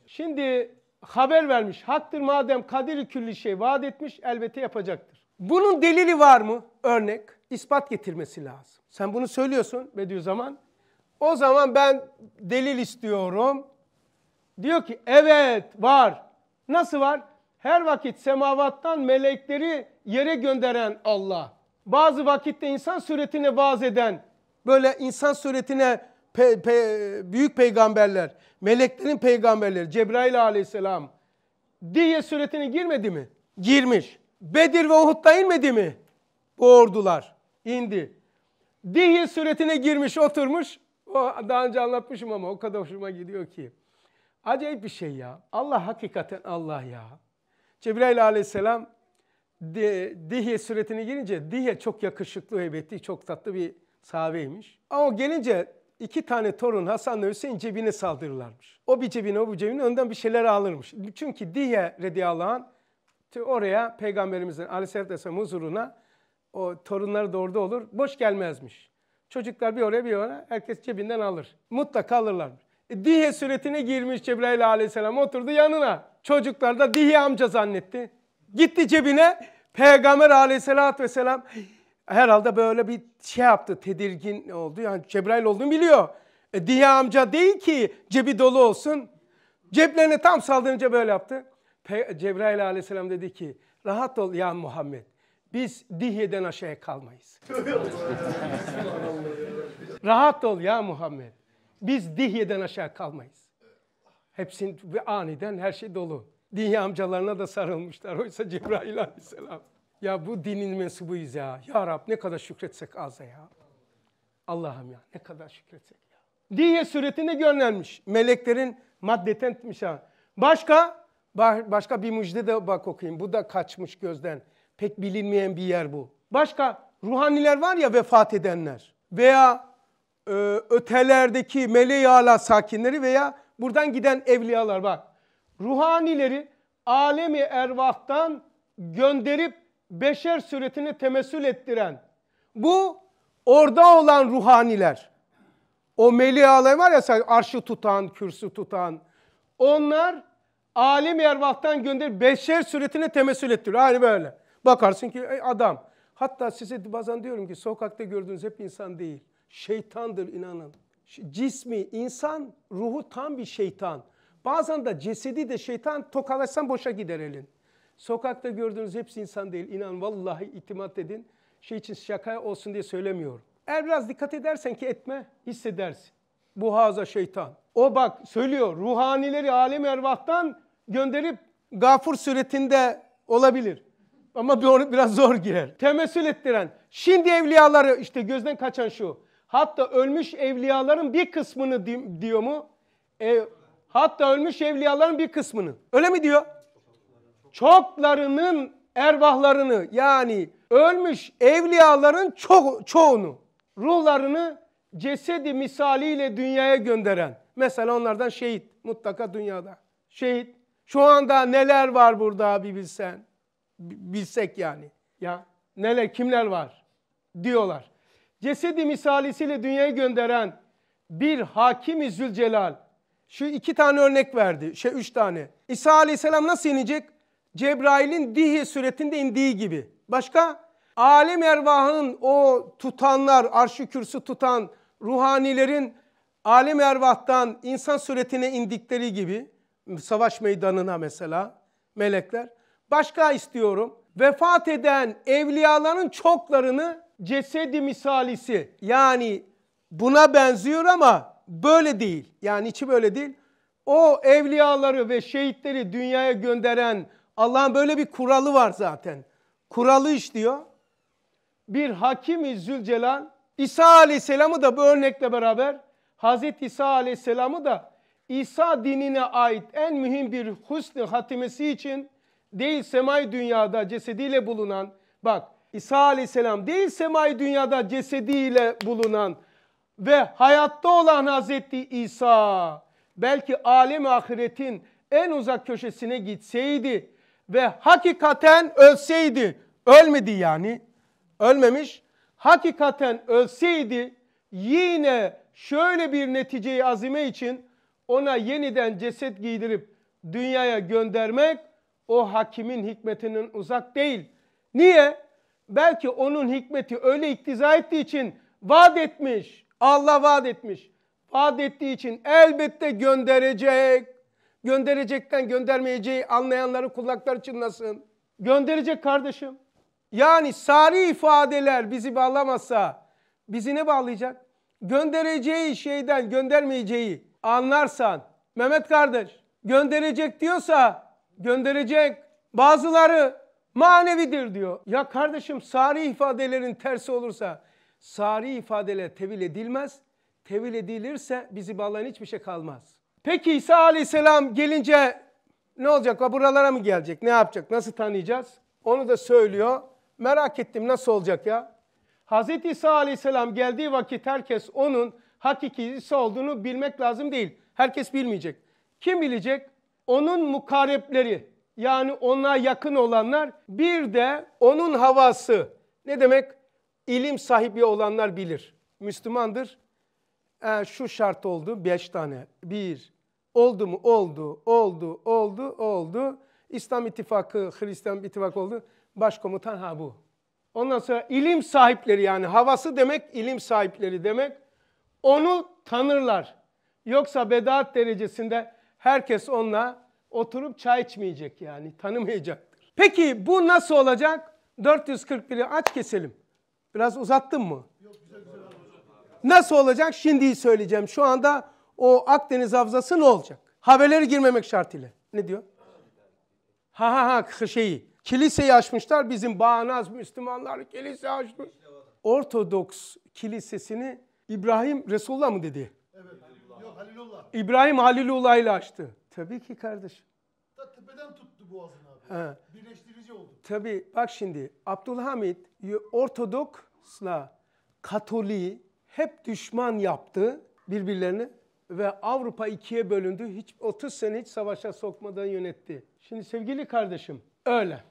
Şimdi haber vermiş. Haktır madem kadiri külli şey vaat etmiş elbette yapacaktır. Bunun delili var mı? Örnek. ispat getirmesi lazım. Sen bunu söylüyorsun Bediüzzaman. O zaman ben delil istiyorum. Diyor ki evet var. Nasıl var? Her vakit semavattan melekleri yere gönderen Allah. Bazı vakitte insan suretine vaaz eden böyle insan suretine pe, pe, büyük peygamberler, meleklerin peygamberleri Cebrail aleyhisselam diye suretine girmedi mi? Girmiş. Bedir ve Uhud'da inmedi mi? Bu ordular indi. Dihye suretine girmiş oturmuş. O, daha önce anlatmışım ama o kadar hoşuma gidiyor ki. Acayip bir şey ya. Allah hakikaten Allah ya. Cebrail aleyhisselam de, Dihye suretine gelince Dihye çok yakışıklı, heybetli, çok tatlı bir sahabeymiş. Ama gelince iki tane torun Hasan ve Hüseyin cebine saldırırlarmış. O bir cebine, o bu cebine önden bir şeyler alırmış. Çünkü Dihye radıyallahu anh oraya peygamberimizin aleyhisselatü vesselam huzuruna o torunları da orada olur. Boş gelmezmiş. Çocuklar bir oraya bir oraya herkes cebinden alır. Mutlaka alırlar. Dihe suretine girmiş Cebrail aleyhisselam oturdu yanına. Çocuklar da Dihe amca zannetti. Gitti cebine Peygamber aleyhissalatü vesselam herhalde böyle bir şey yaptı tedirgin oldu. Yani Cebrail olduğunu biliyor. E, Dihe amca değil ki cebi dolu olsun. Ceplerine tam saldırınca böyle yaptı. Pe Cebrail aleyhisselam dedi ki rahat ol ya Muhammed. Biz Dihye'den aşağıya kalmayız. rahat ol ya Muhammed. Biz Dihye'den aşağı kalmayız. Hepsinin ve aniden her şey dolu. Dihye amcalarına da sarılmışlar. Oysa Cebrail aleyhisselam. Ya bu dinin mensubuyuz ya. Ya Rab ne kadar şükretsek az ya. Allah'ım ya ne kadar şükretsek ya. Dihye suretinde görünenmiş. Meleklerin maddeten ha. Başka? Başka bir müjde de bak okuyayım. Bu da kaçmış gözden. Pek bilinmeyen bir yer bu. Başka ruhaniler var ya vefat edenler veya e, ötelerdeki meleği ala sakinleri veya buradan giden evliyalar bak. Ruhanileri alemi ervahtan gönderip beşer suretini temessül ettiren bu orada olan ruhaniler. O meleği alem var ya arşı tutan, kürsü tutan. Onlar alem ervahtan gönder beşer suretine temessül ettirir hani böyle. Bakarsın ki adam. Hatta size bazen diyorum ki sokakta gördüğünüz hep insan değil şeytandır inanın. Cismi insan, ruhu tam bir şeytan. Bazen de cesedi de şeytan tokalaşsan boşa gider elin. Sokakta gördüğünüz hepsi insan değil. İnan vallahi itimat edin. Şey için şaka olsun diye söylemiyorum. Eğer biraz dikkat edersen ki etme hissedersin. Bu haza şeytan. O bak söylüyor ruhanileri alem ervahtan gönderip gafur suretinde olabilir. Ama bir biraz zor girer. Temessül ettiren. Şimdi evliyaları işte gözden kaçan şu. Hatta ölmüş evliyaların bir kısmını diyor mu? E, hatta ölmüş evliyaların bir kısmını. Öyle mi diyor? Çoklarının ervahlarını yani ölmüş evliyaların ço çoğunu ruhlarını cesedi misaliyle dünyaya gönderen. Mesela onlardan şehit mutlaka dünyada. Şehit. Şu anda neler var burada bir bilsen. Bilsek yani. Ya neler kimler var diyorlar. Cesedi misalisiyle dünyaya gönderen bir hakimi Zülcelal. Şu iki tane örnek verdi. Şey üç tane. İsa aleyhisselam nasıl inecek? Cebrail'in dihi suretinde indiği gibi. Başka? Alem ervahının o tutanlar, arşı kürsü tutan ruhanilerin alem ervahtan insan suretine indikleri gibi savaş meydanına mesela melekler. Başka istiyorum. Vefat eden evliyaların çoklarını cesedi misalisi yani buna benziyor ama böyle değil. Yani içi böyle değil. O evliyaları ve şehitleri dünyaya gönderen Allah'ın böyle bir kuralı var zaten. Kuralı işliyor. Bir hakimi Zülcelal İsa Aleyhisselam'ı da bu örnekle beraber Hazreti İsa Aleyhisselam'ı da İsa dinine ait en mühim bir husn hatimesi için değil semay dünyada cesediyle bulunan bak İsa aleyhisselam değil semai dünyada cesediyle bulunan ve hayatta olan Hazreti İsa belki alem ahiretin en uzak köşesine gitseydi ve hakikaten ölseydi ölmedi yani ölmemiş hakikaten ölseydi yine şöyle bir neticeyi azime için ona yeniden ceset giydirip dünyaya göndermek o hakimin hikmetinin uzak değil. Niye? belki onun hikmeti öyle iktiza ettiği için vaat etmiş. Allah vaat etmiş. Vaat ettiği için elbette gönderecek. Gönderecekten göndermeyeceği anlayanların kulakları çınlasın. Gönderecek kardeşim. Yani sari ifadeler bizi bağlamazsa bizi ne bağlayacak? Göndereceği şeyden göndermeyeceği anlarsan Mehmet kardeş gönderecek diyorsa gönderecek. Bazıları Manevidir diyor. Ya kardeşim sari ifadelerin tersi olursa sari ifadeler tevil edilmez. Tevil edilirse bizi bağlayan hiçbir şey kalmaz. Peki İsa aleyhisselam gelince ne olacak? Buralara mı gelecek? Ne yapacak? Nasıl tanıyacağız? Onu da söylüyor. Merak ettim nasıl olacak ya? Hazreti İsa aleyhisselam geldiği vakit herkes onun hakiki İsa olduğunu bilmek lazım değil. Herkes bilmeyecek. Kim bilecek? Onun mukarepleri, yani ona yakın olanlar bir de onun havası. Ne demek? İlim sahibi olanlar bilir. Müslümandır. E, şu şart oldu beş tane. Bir. Oldu mu? Oldu. Oldu. Oldu. Oldu. İslam ittifakı, Hristiyan ittifakı oldu. Başkomutan ha bu. Ondan sonra ilim sahipleri yani havası demek ilim sahipleri demek. Onu tanırlar. Yoksa bedaat derecesinde herkes onunla oturup çay içmeyecek yani tanımayacaktır. Peki bu nasıl olacak? 441'i aç keselim. Biraz uzattım mı? Nasıl olacak? Şimdi söyleyeceğim. Şu anda o Akdeniz havzası ne olacak? Haberleri girmemek şartıyla. Ne diyor? Ha ha ha şeyi. Kiliseyi açmışlar. Bizim bağnaz Müslümanlar kilise açmış. Ortodoks kilisesini İbrahim Resulullah mı dedi? Evet. Halilullah. İbrahim Halilullah ile açtı. Tabii ki kardeş. Da tepeden tuttu boğazını abi. He. Birleştirici oldu. Tabii bak şimdi Abdülhamit Ortodoksla Katoliği hep düşman yaptı birbirlerini ve Avrupa ikiye bölündü. Hiç 30 sene hiç savaşa sokmadan yönetti. Şimdi sevgili kardeşim öyle.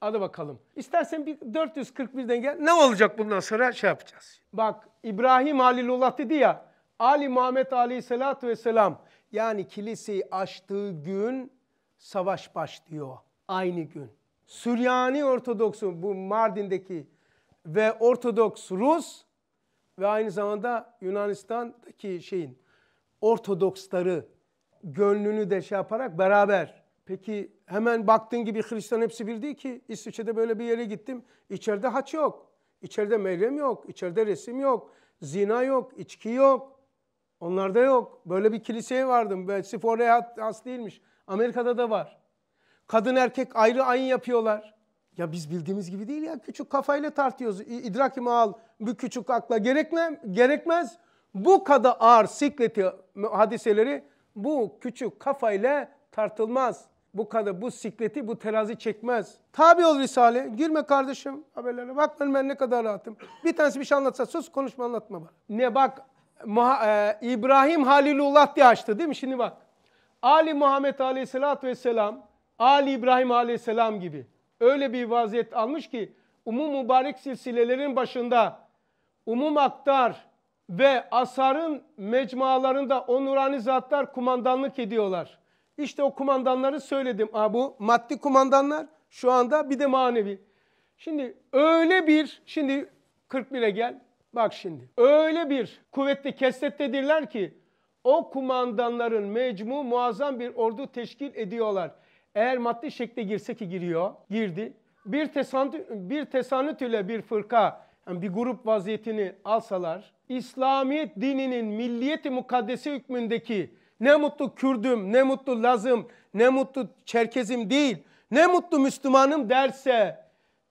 Hadi bakalım. İstersen bir 441'den gel. Ne olacak bundan sonra şey yapacağız. Bak İbrahim Halilullah dedi ya. Ali Muhammed Aleyhisselatü Vesselam yani kiliseyi açtığı gün savaş başlıyor. Aynı gün. Süryani Ortodoksu bu Mardin'deki ve Ortodoks Rus ve aynı zamanda Yunanistan'daki şeyin Ortodoksları gönlünü de şey yaparak beraber. Peki hemen baktığın gibi Hristiyan hepsi bir değil ki. İsviçre'de böyle bir yere gittim. İçeride haç yok. İçeride Meryem yok. İçeride resim yok. Zina yok. içki yok. Onlarda yok. Böyle bir kiliseye vardım. rehat as değilmiş. Amerika'da da var. Kadın erkek ayrı ayin yapıyorlar. Ya biz bildiğimiz gibi değil ya. Küçük kafayla tartıyoruz. İdraki maal bir küçük akla gerekme, gerekmez. Bu kadar ağır sikleti hadiseleri bu küçük kafayla tartılmaz. Bu kadar bu sikleti bu terazi çekmez. Tabi ol Risale. Girme kardeşim haberlere. Bak ben ne kadar rahatım. Bir tanesi bir şey anlatsa sus konuşma anlatma bana. Ne bak e, İbrahim Halilullah diye açtı değil mi? Şimdi bak. Ali Muhammed Aleyhisselatü Vesselam, Ali İbrahim Aleyhisselam gibi öyle bir vaziyet almış ki umum mübarek silsilelerin başında umum aktar ve asarın mecmualarında o nurani zatlar kumandanlık ediyorlar. İşte o kumandanları söyledim. Ha, bu maddi kumandanlar şu anda bir de manevi. Şimdi öyle bir, şimdi 41'e gel. Bak şimdi. Öyle bir kuvvetli kestettedirler ki o kumandanların mecmu muazzam bir ordu teşkil ediyorlar. Eğer maddi şekle girse ki giriyor, girdi. Bir tesanüt, bir tesanüt ile bir fırka, yani bir grup vaziyetini alsalar, İslamiyet dininin milliyeti mukaddesi hükmündeki ne mutlu Kürdüm, ne mutlu Lazım, ne mutlu Çerkezim değil, ne mutlu Müslümanım derse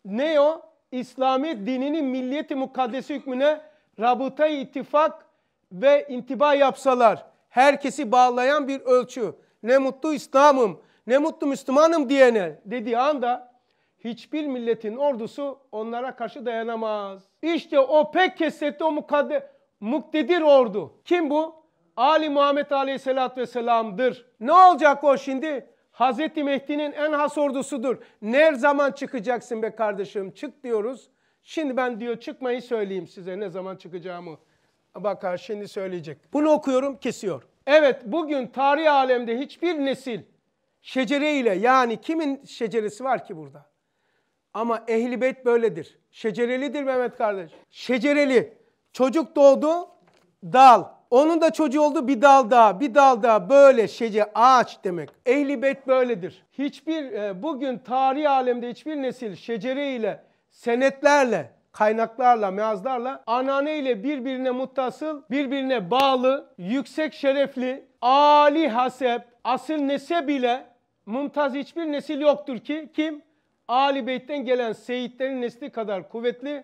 ne o? İslamiyet dininin milliyeti mukaddesi hükmüne rabıta ittifak ve intiba yapsalar herkesi bağlayan bir ölçü. Ne mutlu İslam'ım, ne mutlu Müslümanım diyene dediği anda hiçbir milletin ordusu onlara karşı dayanamaz. İşte o pek kesretli o mukadde, muktedir ordu. Kim bu? Ali Muhammed Aleyhisselatü Vesselam'dır. Ne olacak o şimdi? Hazreti Mehdi'nin en has ordusudur. Ne zaman çıkacaksın be kardeşim çık diyoruz. Şimdi ben diyor çıkmayı söyleyeyim size ne zaman çıkacağımı. Bakar şimdi söyleyecek. Bunu okuyorum kesiyor. Evet bugün tarih alemde hiçbir nesil şecere ile yani kimin şeceresi var ki burada? Ama ehli beyt böyledir. Şecerelidir Mehmet kardeş. Şecereli. Çocuk doğdu dal. Onun da çocuğu oldu bir dalda, bir dalda böyle şece ağaç demek. Ehli bet böyledir. Hiçbir e, bugün tarihi alemde hiçbir nesil şecere ile senetlerle kaynaklarla, meazlarla anane ile birbirine muttasıl, birbirine bağlı, yüksek şerefli, ali hasep, asıl nesep ile mumtaz hiçbir nesil yoktur ki kim? Ali Beyt'ten gelen seyitlerin nesli kadar kuvvetli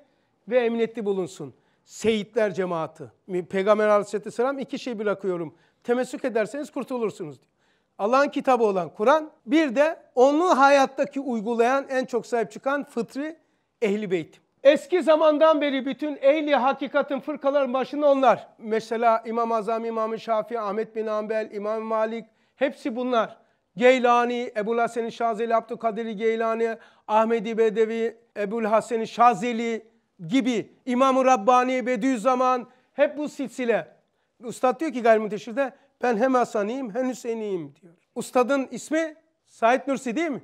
ve emniyetli bulunsun.'' Seyitler cemaati. Peygamber aleyhisselam iki şey bırakıyorum. Temessük ederseniz kurtulursunuz diyor. Allah'ın kitabı olan Kur'an bir de onu hayattaki uygulayan en çok sahip çıkan fıtri ehli beyt. Eski zamandan beri bütün ehli hakikatin fırkaların başında onlar. Mesela İmam Azam, İmam Şafii, Ahmet bin Ambel, İmam Malik hepsi bunlar. Geylani, Ebu Hasan Şazeli, Abdülkadir Geylani, Ahmedi Bedevi, Ebu Hasan Şazeli, gibi İmam-ı Rabbani, Bediüzzaman hep bu silsile. Ustad diyor ki gayrimenteşirde ben hem Hasaniyim hem Hüseyiniyim diyor. Ustadın ismi Said Nursi değil mi?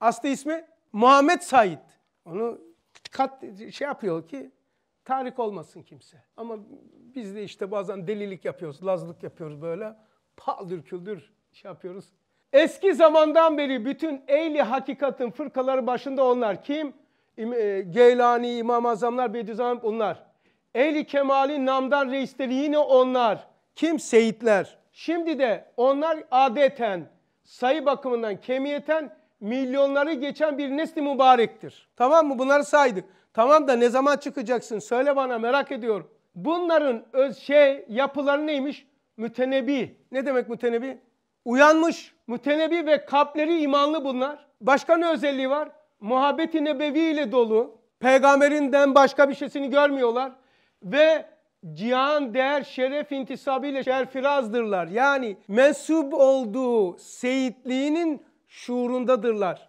Aslı ismi Muhammed Said. Onu kat şey yapıyor ki tarih olmasın kimse. Ama biz de işte bazen delilik yapıyoruz, lazlık yapıyoruz böyle. Paldır küldür şey yapıyoruz. Eski zamandan beri bütün ehli hakikatin fırkaları başında onlar kim? E, Geylani, İmam Azamlar, Bediüzzaman bunlar. Ehli Kemal'in namdan reisleri yine onlar. Kim? Seyitler. Şimdi de onlar adeten sayı bakımından kemiyeten milyonları geçen bir nesli mübarektir. Tamam mı? Bunları saydık. Tamam da ne zaman çıkacaksın? Söyle bana merak ediyorum. Bunların öz şey yapıları neymiş? Mütenebi. Ne demek mütenebi? Uyanmış. Mütenebi ve kalpleri imanlı bunlar. Başka ne özelliği var? muhabbeti nebeviyle dolu. Peygamberinden başka bir şeysini görmüyorlar. Ve cihan değer şeref intisabıyla şerfirazdırlar. Yani mensup olduğu seyitliğinin şuurundadırlar.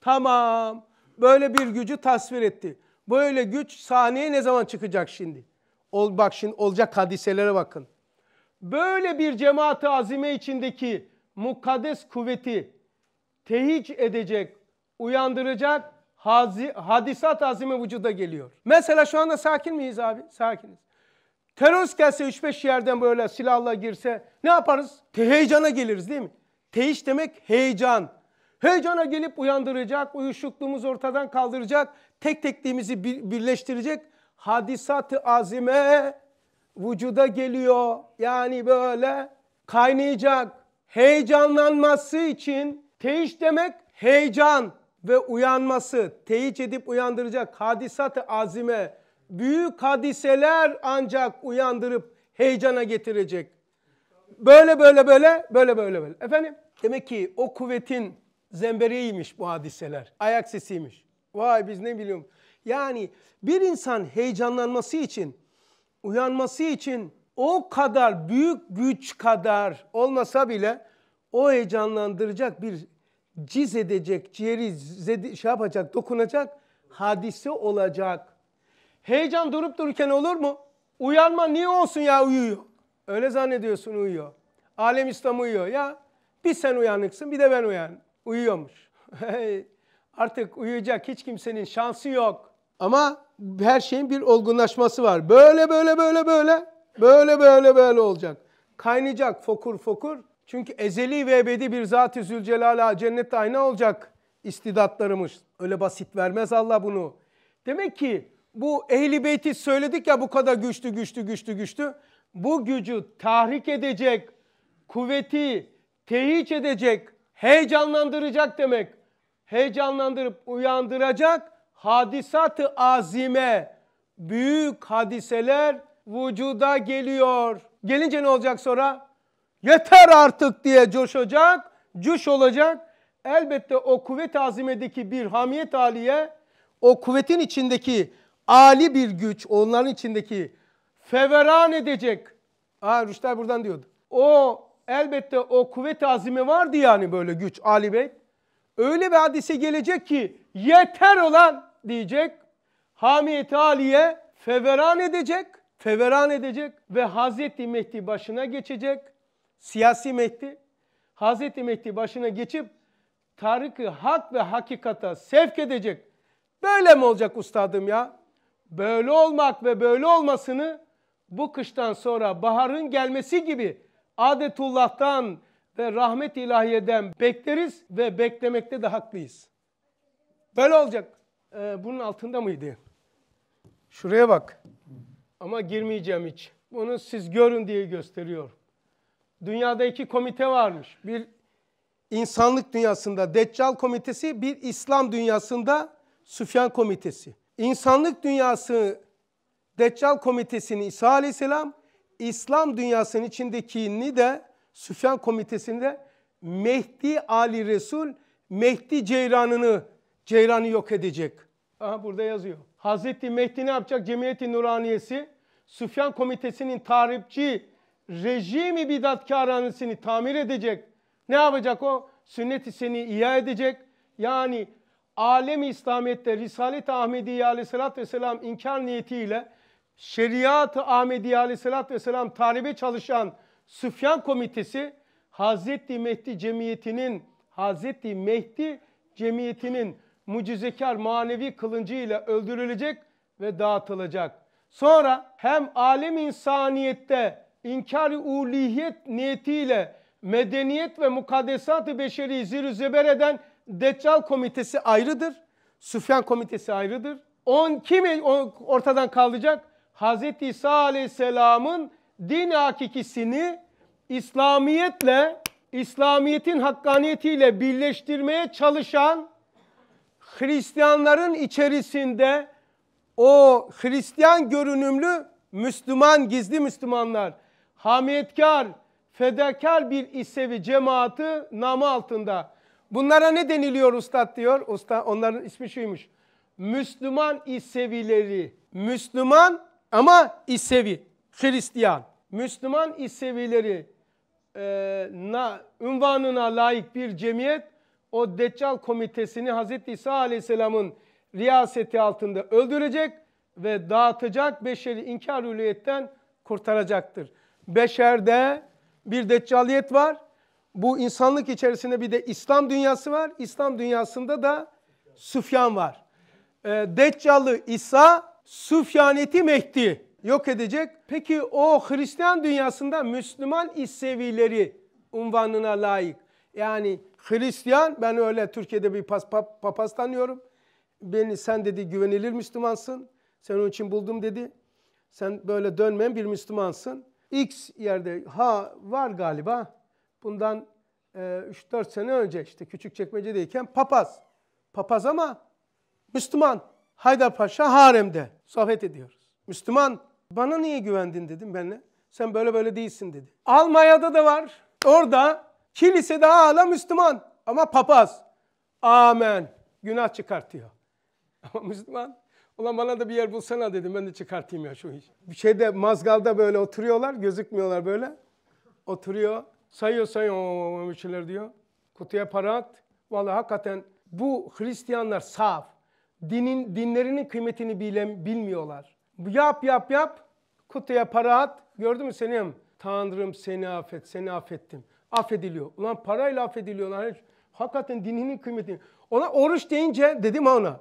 Tamam böyle bir gücü tasvir etti. Böyle güç sahneye ne zaman çıkacak şimdi? Ol, bak şimdi olacak hadiselere bakın. Böyle bir cemaat azime içindeki mukaddes kuvveti tehic edecek, uyandıracak hazi, hadisat azimi vücuda geliyor. Mesela şu anda sakin miyiz abi? Sakiniz. Terörist gelse 3-5 yerden böyle silahla girse ne yaparız? Te heyecana geliriz değil mi? Teyiş demek heyecan. Heyecana gelip uyandıracak, uyuşukluğumuzu ortadan kaldıracak, tek tekliğimizi birleştirecek hadisat-ı azime vücuda geliyor. Yani böyle kaynayacak. Heyecanlanması için teyiş demek heyecan ve uyanması, teyit edip uyandıracak hadisat-ı azime, büyük hadiseler ancak uyandırıp heyecana getirecek. Böyle böyle böyle, böyle böyle böyle. Efendim demek ki o kuvvetin zemberiymiş bu hadiseler. Ayak sesiymiş. Vay biz ne biliyorum. Yani bir insan heyecanlanması için, uyanması için o kadar büyük güç kadar olmasa bile o heyecanlandıracak bir ciz edecek, ciğeri zedi, şey yapacak, dokunacak hadise olacak. Heyecan durup dururken olur mu? Uyanma niye olsun ya uyuyor. Öyle zannediyorsun uyuyor. Alem İslam uyuyor. Ya bir sen uyanıksın bir de ben uyan. Uyuyormuş. Artık uyuyacak hiç kimsenin şansı yok. Ama her şeyin bir olgunlaşması var. Böyle böyle böyle böyle. Böyle böyle böyle olacak. Kaynayacak fokur fokur. Çünkü ezeli ve ebedi bir zat-ı Zülcelal'a cennette aynı olacak istidatlarımız. Öyle basit vermez Allah bunu. Demek ki bu ehli beyti söyledik ya bu kadar güçlü güçlü güçlü güçlü. Bu gücü tahrik edecek, kuvveti tehiç edecek, heyecanlandıracak demek. Heyecanlandırıp uyandıracak hadisat-ı azime, büyük hadiseler vücuda geliyor. Gelince ne olacak sonra? yeter artık diye coşacak, cüş olacak. Elbette o kuvvet azimedeki bir hamiyet aliye, o kuvvetin içindeki ali bir güç, onların içindeki feveran edecek. Aa Rüştel buradan diyordu. O elbette o kuvvet azimi vardı yani böyle güç Ali Bey. Öyle bir hadise gelecek ki yeter olan diyecek. hamiyet Ali'ye feveran edecek. Feveran edecek ve Hazreti Mehdi başına geçecek siyasi Mehdi Hazreti Mehdi başına geçip Tarık'ı hak ve hakikata sevk edecek. Böyle mi olacak ustadım ya? Böyle olmak ve böyle olmasını bu kıştan sonra baharın gelmesi gibi adetullah'tan ve rahmet ilahiyeden bekleriz ve beklemekte de haklıyız. Böyle olacak. Ee, bunun altında mıydı? Şuraya bak. Ama girmeyeceğim hiç. Bunu siz görün diye gösteriyor dünyada iki komite varmış. Bir insanlık dünyasında Deccal komitesi, bir İslam dünyasında Süfyan komitesi. İnsanlık dünyası Deccal komitesini İsa aleyhisselam, İslam dünyasının içindekini de Süfyan komitesinde Mehdi Ali Resul, Mehdi Ceyran'ını, Ceyran'ı yok edecek. Aha burada yazıyor. Hazreti Mehdi ne yapacak? Cemiyeti Nuraniyesi, Süfyan komitesinin tahripçi rejimi bidatkaranısını tamir edecek. Ne yapacak o? Sünnet-i seni iya edecek. Yani alem-i İslamiyet'te Risalet-i Ahmediye aleyhissalatü vesselam inkar niyetiyle Şeriat-ı Ahmediye aleyhissalatü vesselam talebe çalışan Süfyan Komitesi Hazreti Mehdi Cemiyeti'nin Hazreti Mehdi Cemiyeti'nin mucizekar manevi kılıncıyla öldürülecek ve dağıtılacak. Sonra hem alem insaniyette inkar-ı ulihiyet niyetiyle medeniyet ve mukaddesat-ı beşeri zir zeber eden Deccal komitesi ayrıdır. Süfyan komitesi ayrıdır. On kimi ortadan kaldıracak? Hz. İsa aleyhisselamın din hakikisini İslamiyetle, İslamiyetin hakkaniyetiyle birleştirmeye çalışan Hristiyanların içerisinde o Hristiyan görünümlü Müslüman, gizli Müslümanlar, hamiyetkar, fedakar bir İsevi cemaati namı altında. Bunlara ne deniliyor ustad diyor. Usta onların ismi şuymuş. Müslüman İsevileri. Müslüman ama İsevi. Hristiyan. Müslüman İsevileri e, na, ünvanına layık bir cemiyet o Deccal komitesini Hazreti İsa aleyhisselamın riyaseti altında öldürecek ve dağıtacak beşeri inkar hürriyetten kurtaracaktır beşerde bir deccaliyet var. Bu insanlık içerisinde bir de İslam dünyası var. İslam dünyasında da Süfyan var. E, Deccalı İsa, Süfyaneti Mehdi yok edecek. Peki o Hristiyan dünyasında Müslüman İsevileri unvanına layık. Yani Hristiyan, ben öyle Türkiye'de bir pas, pap, papaz tanıyorum. Beni sen dedi güvenilir Müslümansın. Sen onun için buldum dedi. Sen böyle dönmeyen bir Müslümansın. X yerde H var galiba. Bundan e, 3-4 sene önce işte küçük Küçükçekmece'deyken papaz. Papaz ama Müslüman. Haydarpaşa haremde sohbet ediyoruz. Müslüman bana niye güvendin dedim benle. Sen böyle böyle değilsin dedi. Almanya'da da var. Orada kilisede hala Müslüman ama papaz. Amen. Günah çıkartıyor. Ama Müslüman. Ulan bana da bir yer bulsana dedim. Ben de çıkartayım ya şu iş. Bir şeyde mazgalda böyle oturuyorlar. Gözükmüyorlar böyle. Oturuyor. Sayıyor sayıyor bir şeyler diyor. Kutuya para at. Vallahi hakikaten bu Hristiyanlar saf. Dinin, dinlerinin kıymetini bilen, bilmiyorlar. Yap yap yap. Kutuya para at. Gördün mü seni? Tanrım seni affet. Seni affettim. Affediliyor. Ulan parayla affediliyorlar. Hakikaten dininin kıymetini. Ona oruç deyince dedim ona.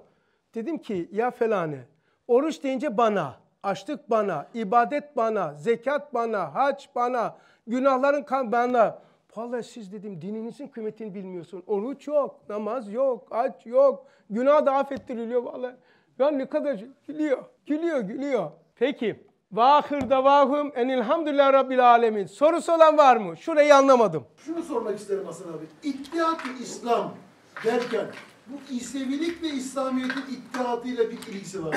Dedim ki ya felane oruç deyince bana, açlık bana, ibadet bana, zekat bana, hac bana, günahların kan bana. Vallahi siz dedim dininizin kıymetini bilmiyorsun. Oruç yok, namaz yok, aç yok. Günah da affettiriliyor vallahi. Ya ne kadar gülüyor, gülüyor, gülüyor. Peki. Vahir davahum enilhamdülillah rabbil alemin. Sorusu olan var mı? Şurayı anlamadım. Şunu sormak isterim Hasan abi. İttihat İslam derken bu İsevilik ve İslamiyet'in iddiadıyla bir ilgisi var.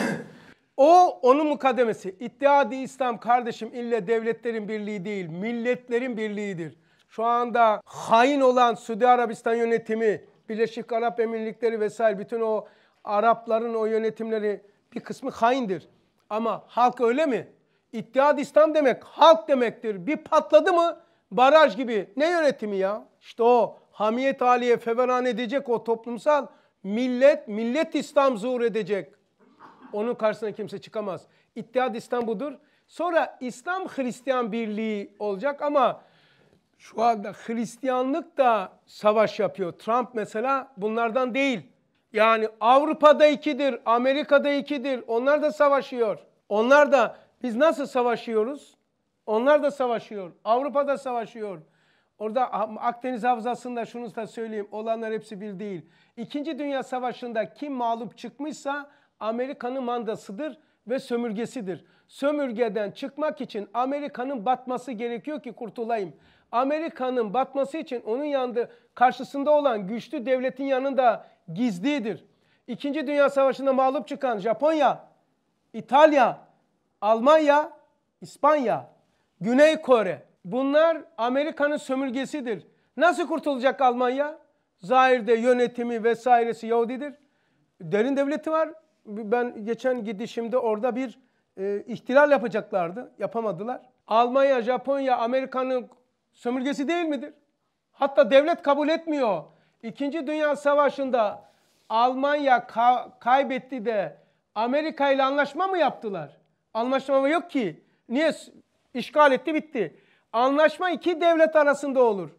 O onun mukademesi. İttihadi İslam kardeşim ille devletlerin birliği değil, milletlerin birliğidir. Şu anda hain olan Suudi Arabistan yönetimi, Birleşik Arap Emirlikleri vesaire bütün o Arapların o yönetimleri bir kısmı haindir. Ama halk öyle mi? İttihad İslam demek halk demektir. Bir patladı mı baraj gibi. Ne yönetimi ya? İşte o Hamiyet Ali'ye feveran edecek o toplumsal millet, millet İslam zuhur edecek. Onun karşısına kimse çıkamaz. İttihat İslam budur. Sonra İslam Hristiyan birliği olacak ama şu anda Hristiyanlık da savaş yapıyor. Trump mesela bunlardan değil. Yani Avrupa'da ikidir, Amerika'da ikidir. Onlar da savaşıyor. Onlar da biz nasıl savaşıyoruz? Onlar da savaşıyor. Avrupa'da savaşıyor. Orada Akdeniz Havzası'nda şunu da söyleyeyim. Olanlar hepsi bir değil. İkinci Dünya Savaşı'nda kim mağlup çıkmışsa Amerika'nın mandasıdır ve sömürgesidir. Sömürgeden çıkmak için Amerika'nın batması gerekiyor ki kurtulayım. Amerika'nın batması için onun yanında karşısında olan güçlü devletin yanında gizlidir. İkinci Dünya Savaşı'nda mağlup çıkan Japonya, İtalya, Almanya, İspanya, Güney Kore, Bunlar Amerika'nın sömürgesidir. Nasıl kurtulacak Almanya? Zahir'de yönetimi vesairesi Yahudidir. Derin devleti var. Ben geçen gidişimde orada bir e, ihtilal yapacaklardı. Yapamadılar. Almanya, Japonya, Amerika'nın sömürgesi değil midir? Hatta devlet kabul etmiyor. İkinci Dünya Savaşı'nda Almanya ka kaybetti de Amerika ile anlaşma mı yaptılar? Anlaşma yok ki. Niye? İşgal etti bitti. Anlaşma iki devlet arasında olur.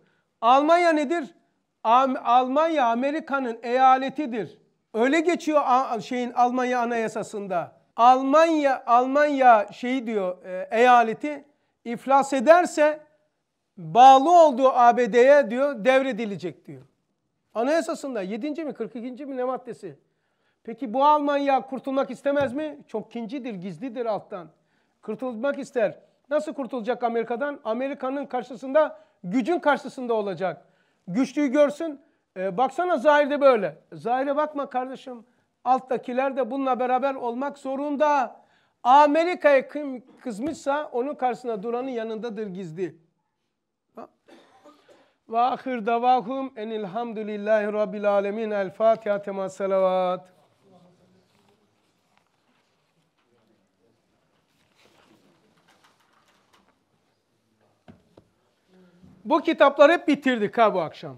Almanya nedir? Almanya Amerika'nın eyaletidir. Öyle geçiyor şeyin Almanya anayasasında. Almanya Almanya şeyi diyor e, eyaleti iflas ederse bağlı olduğu ABD'ye diyor devredilecek diyor. Anayasasında 7. mi 42. mi ne maddesi? Peki bu Almanya kurtulmak istemez mi? Çok kincidir, gizlidir alttan. Kurtulmak ister. Nasıl kurtulacak Amerika'dan? Amerika'nın karşısında, gücün karşısında olacak. Güçlüyü görsün. E, baksana zahirde böyle. Zahire bakma kardeşim. Alttakiler de bununla beraber olmak zorunda. Amerika'ya kim kızmışsa onun karşısına duranın yanındadır gizli. Ve ahir davahum enilhamdülillahi rabbil alemin. El Fatiha tema salavat. Bu kitapları hep bitirdik ha bu akşam.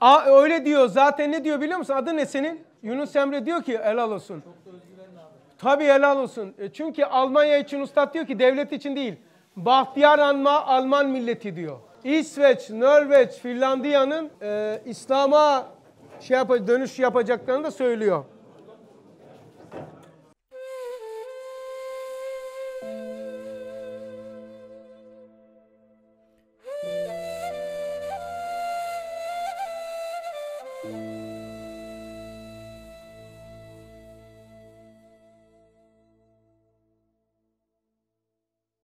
Aa, öyle diyor. Zaten ne diyor biliyor musun? Adı ne senin? Yunus Emre diyor ki helal olsun. Tabii helal olsun. E, çünkü Almanya için ustad diyor ki devlet için değil. Bahtiyar Anma Alman milleti diyor. İsveç, Norveç, Finlandiya'nın e, İslam'a şey yapacak, dönüş yapacaklarını da söylüyor.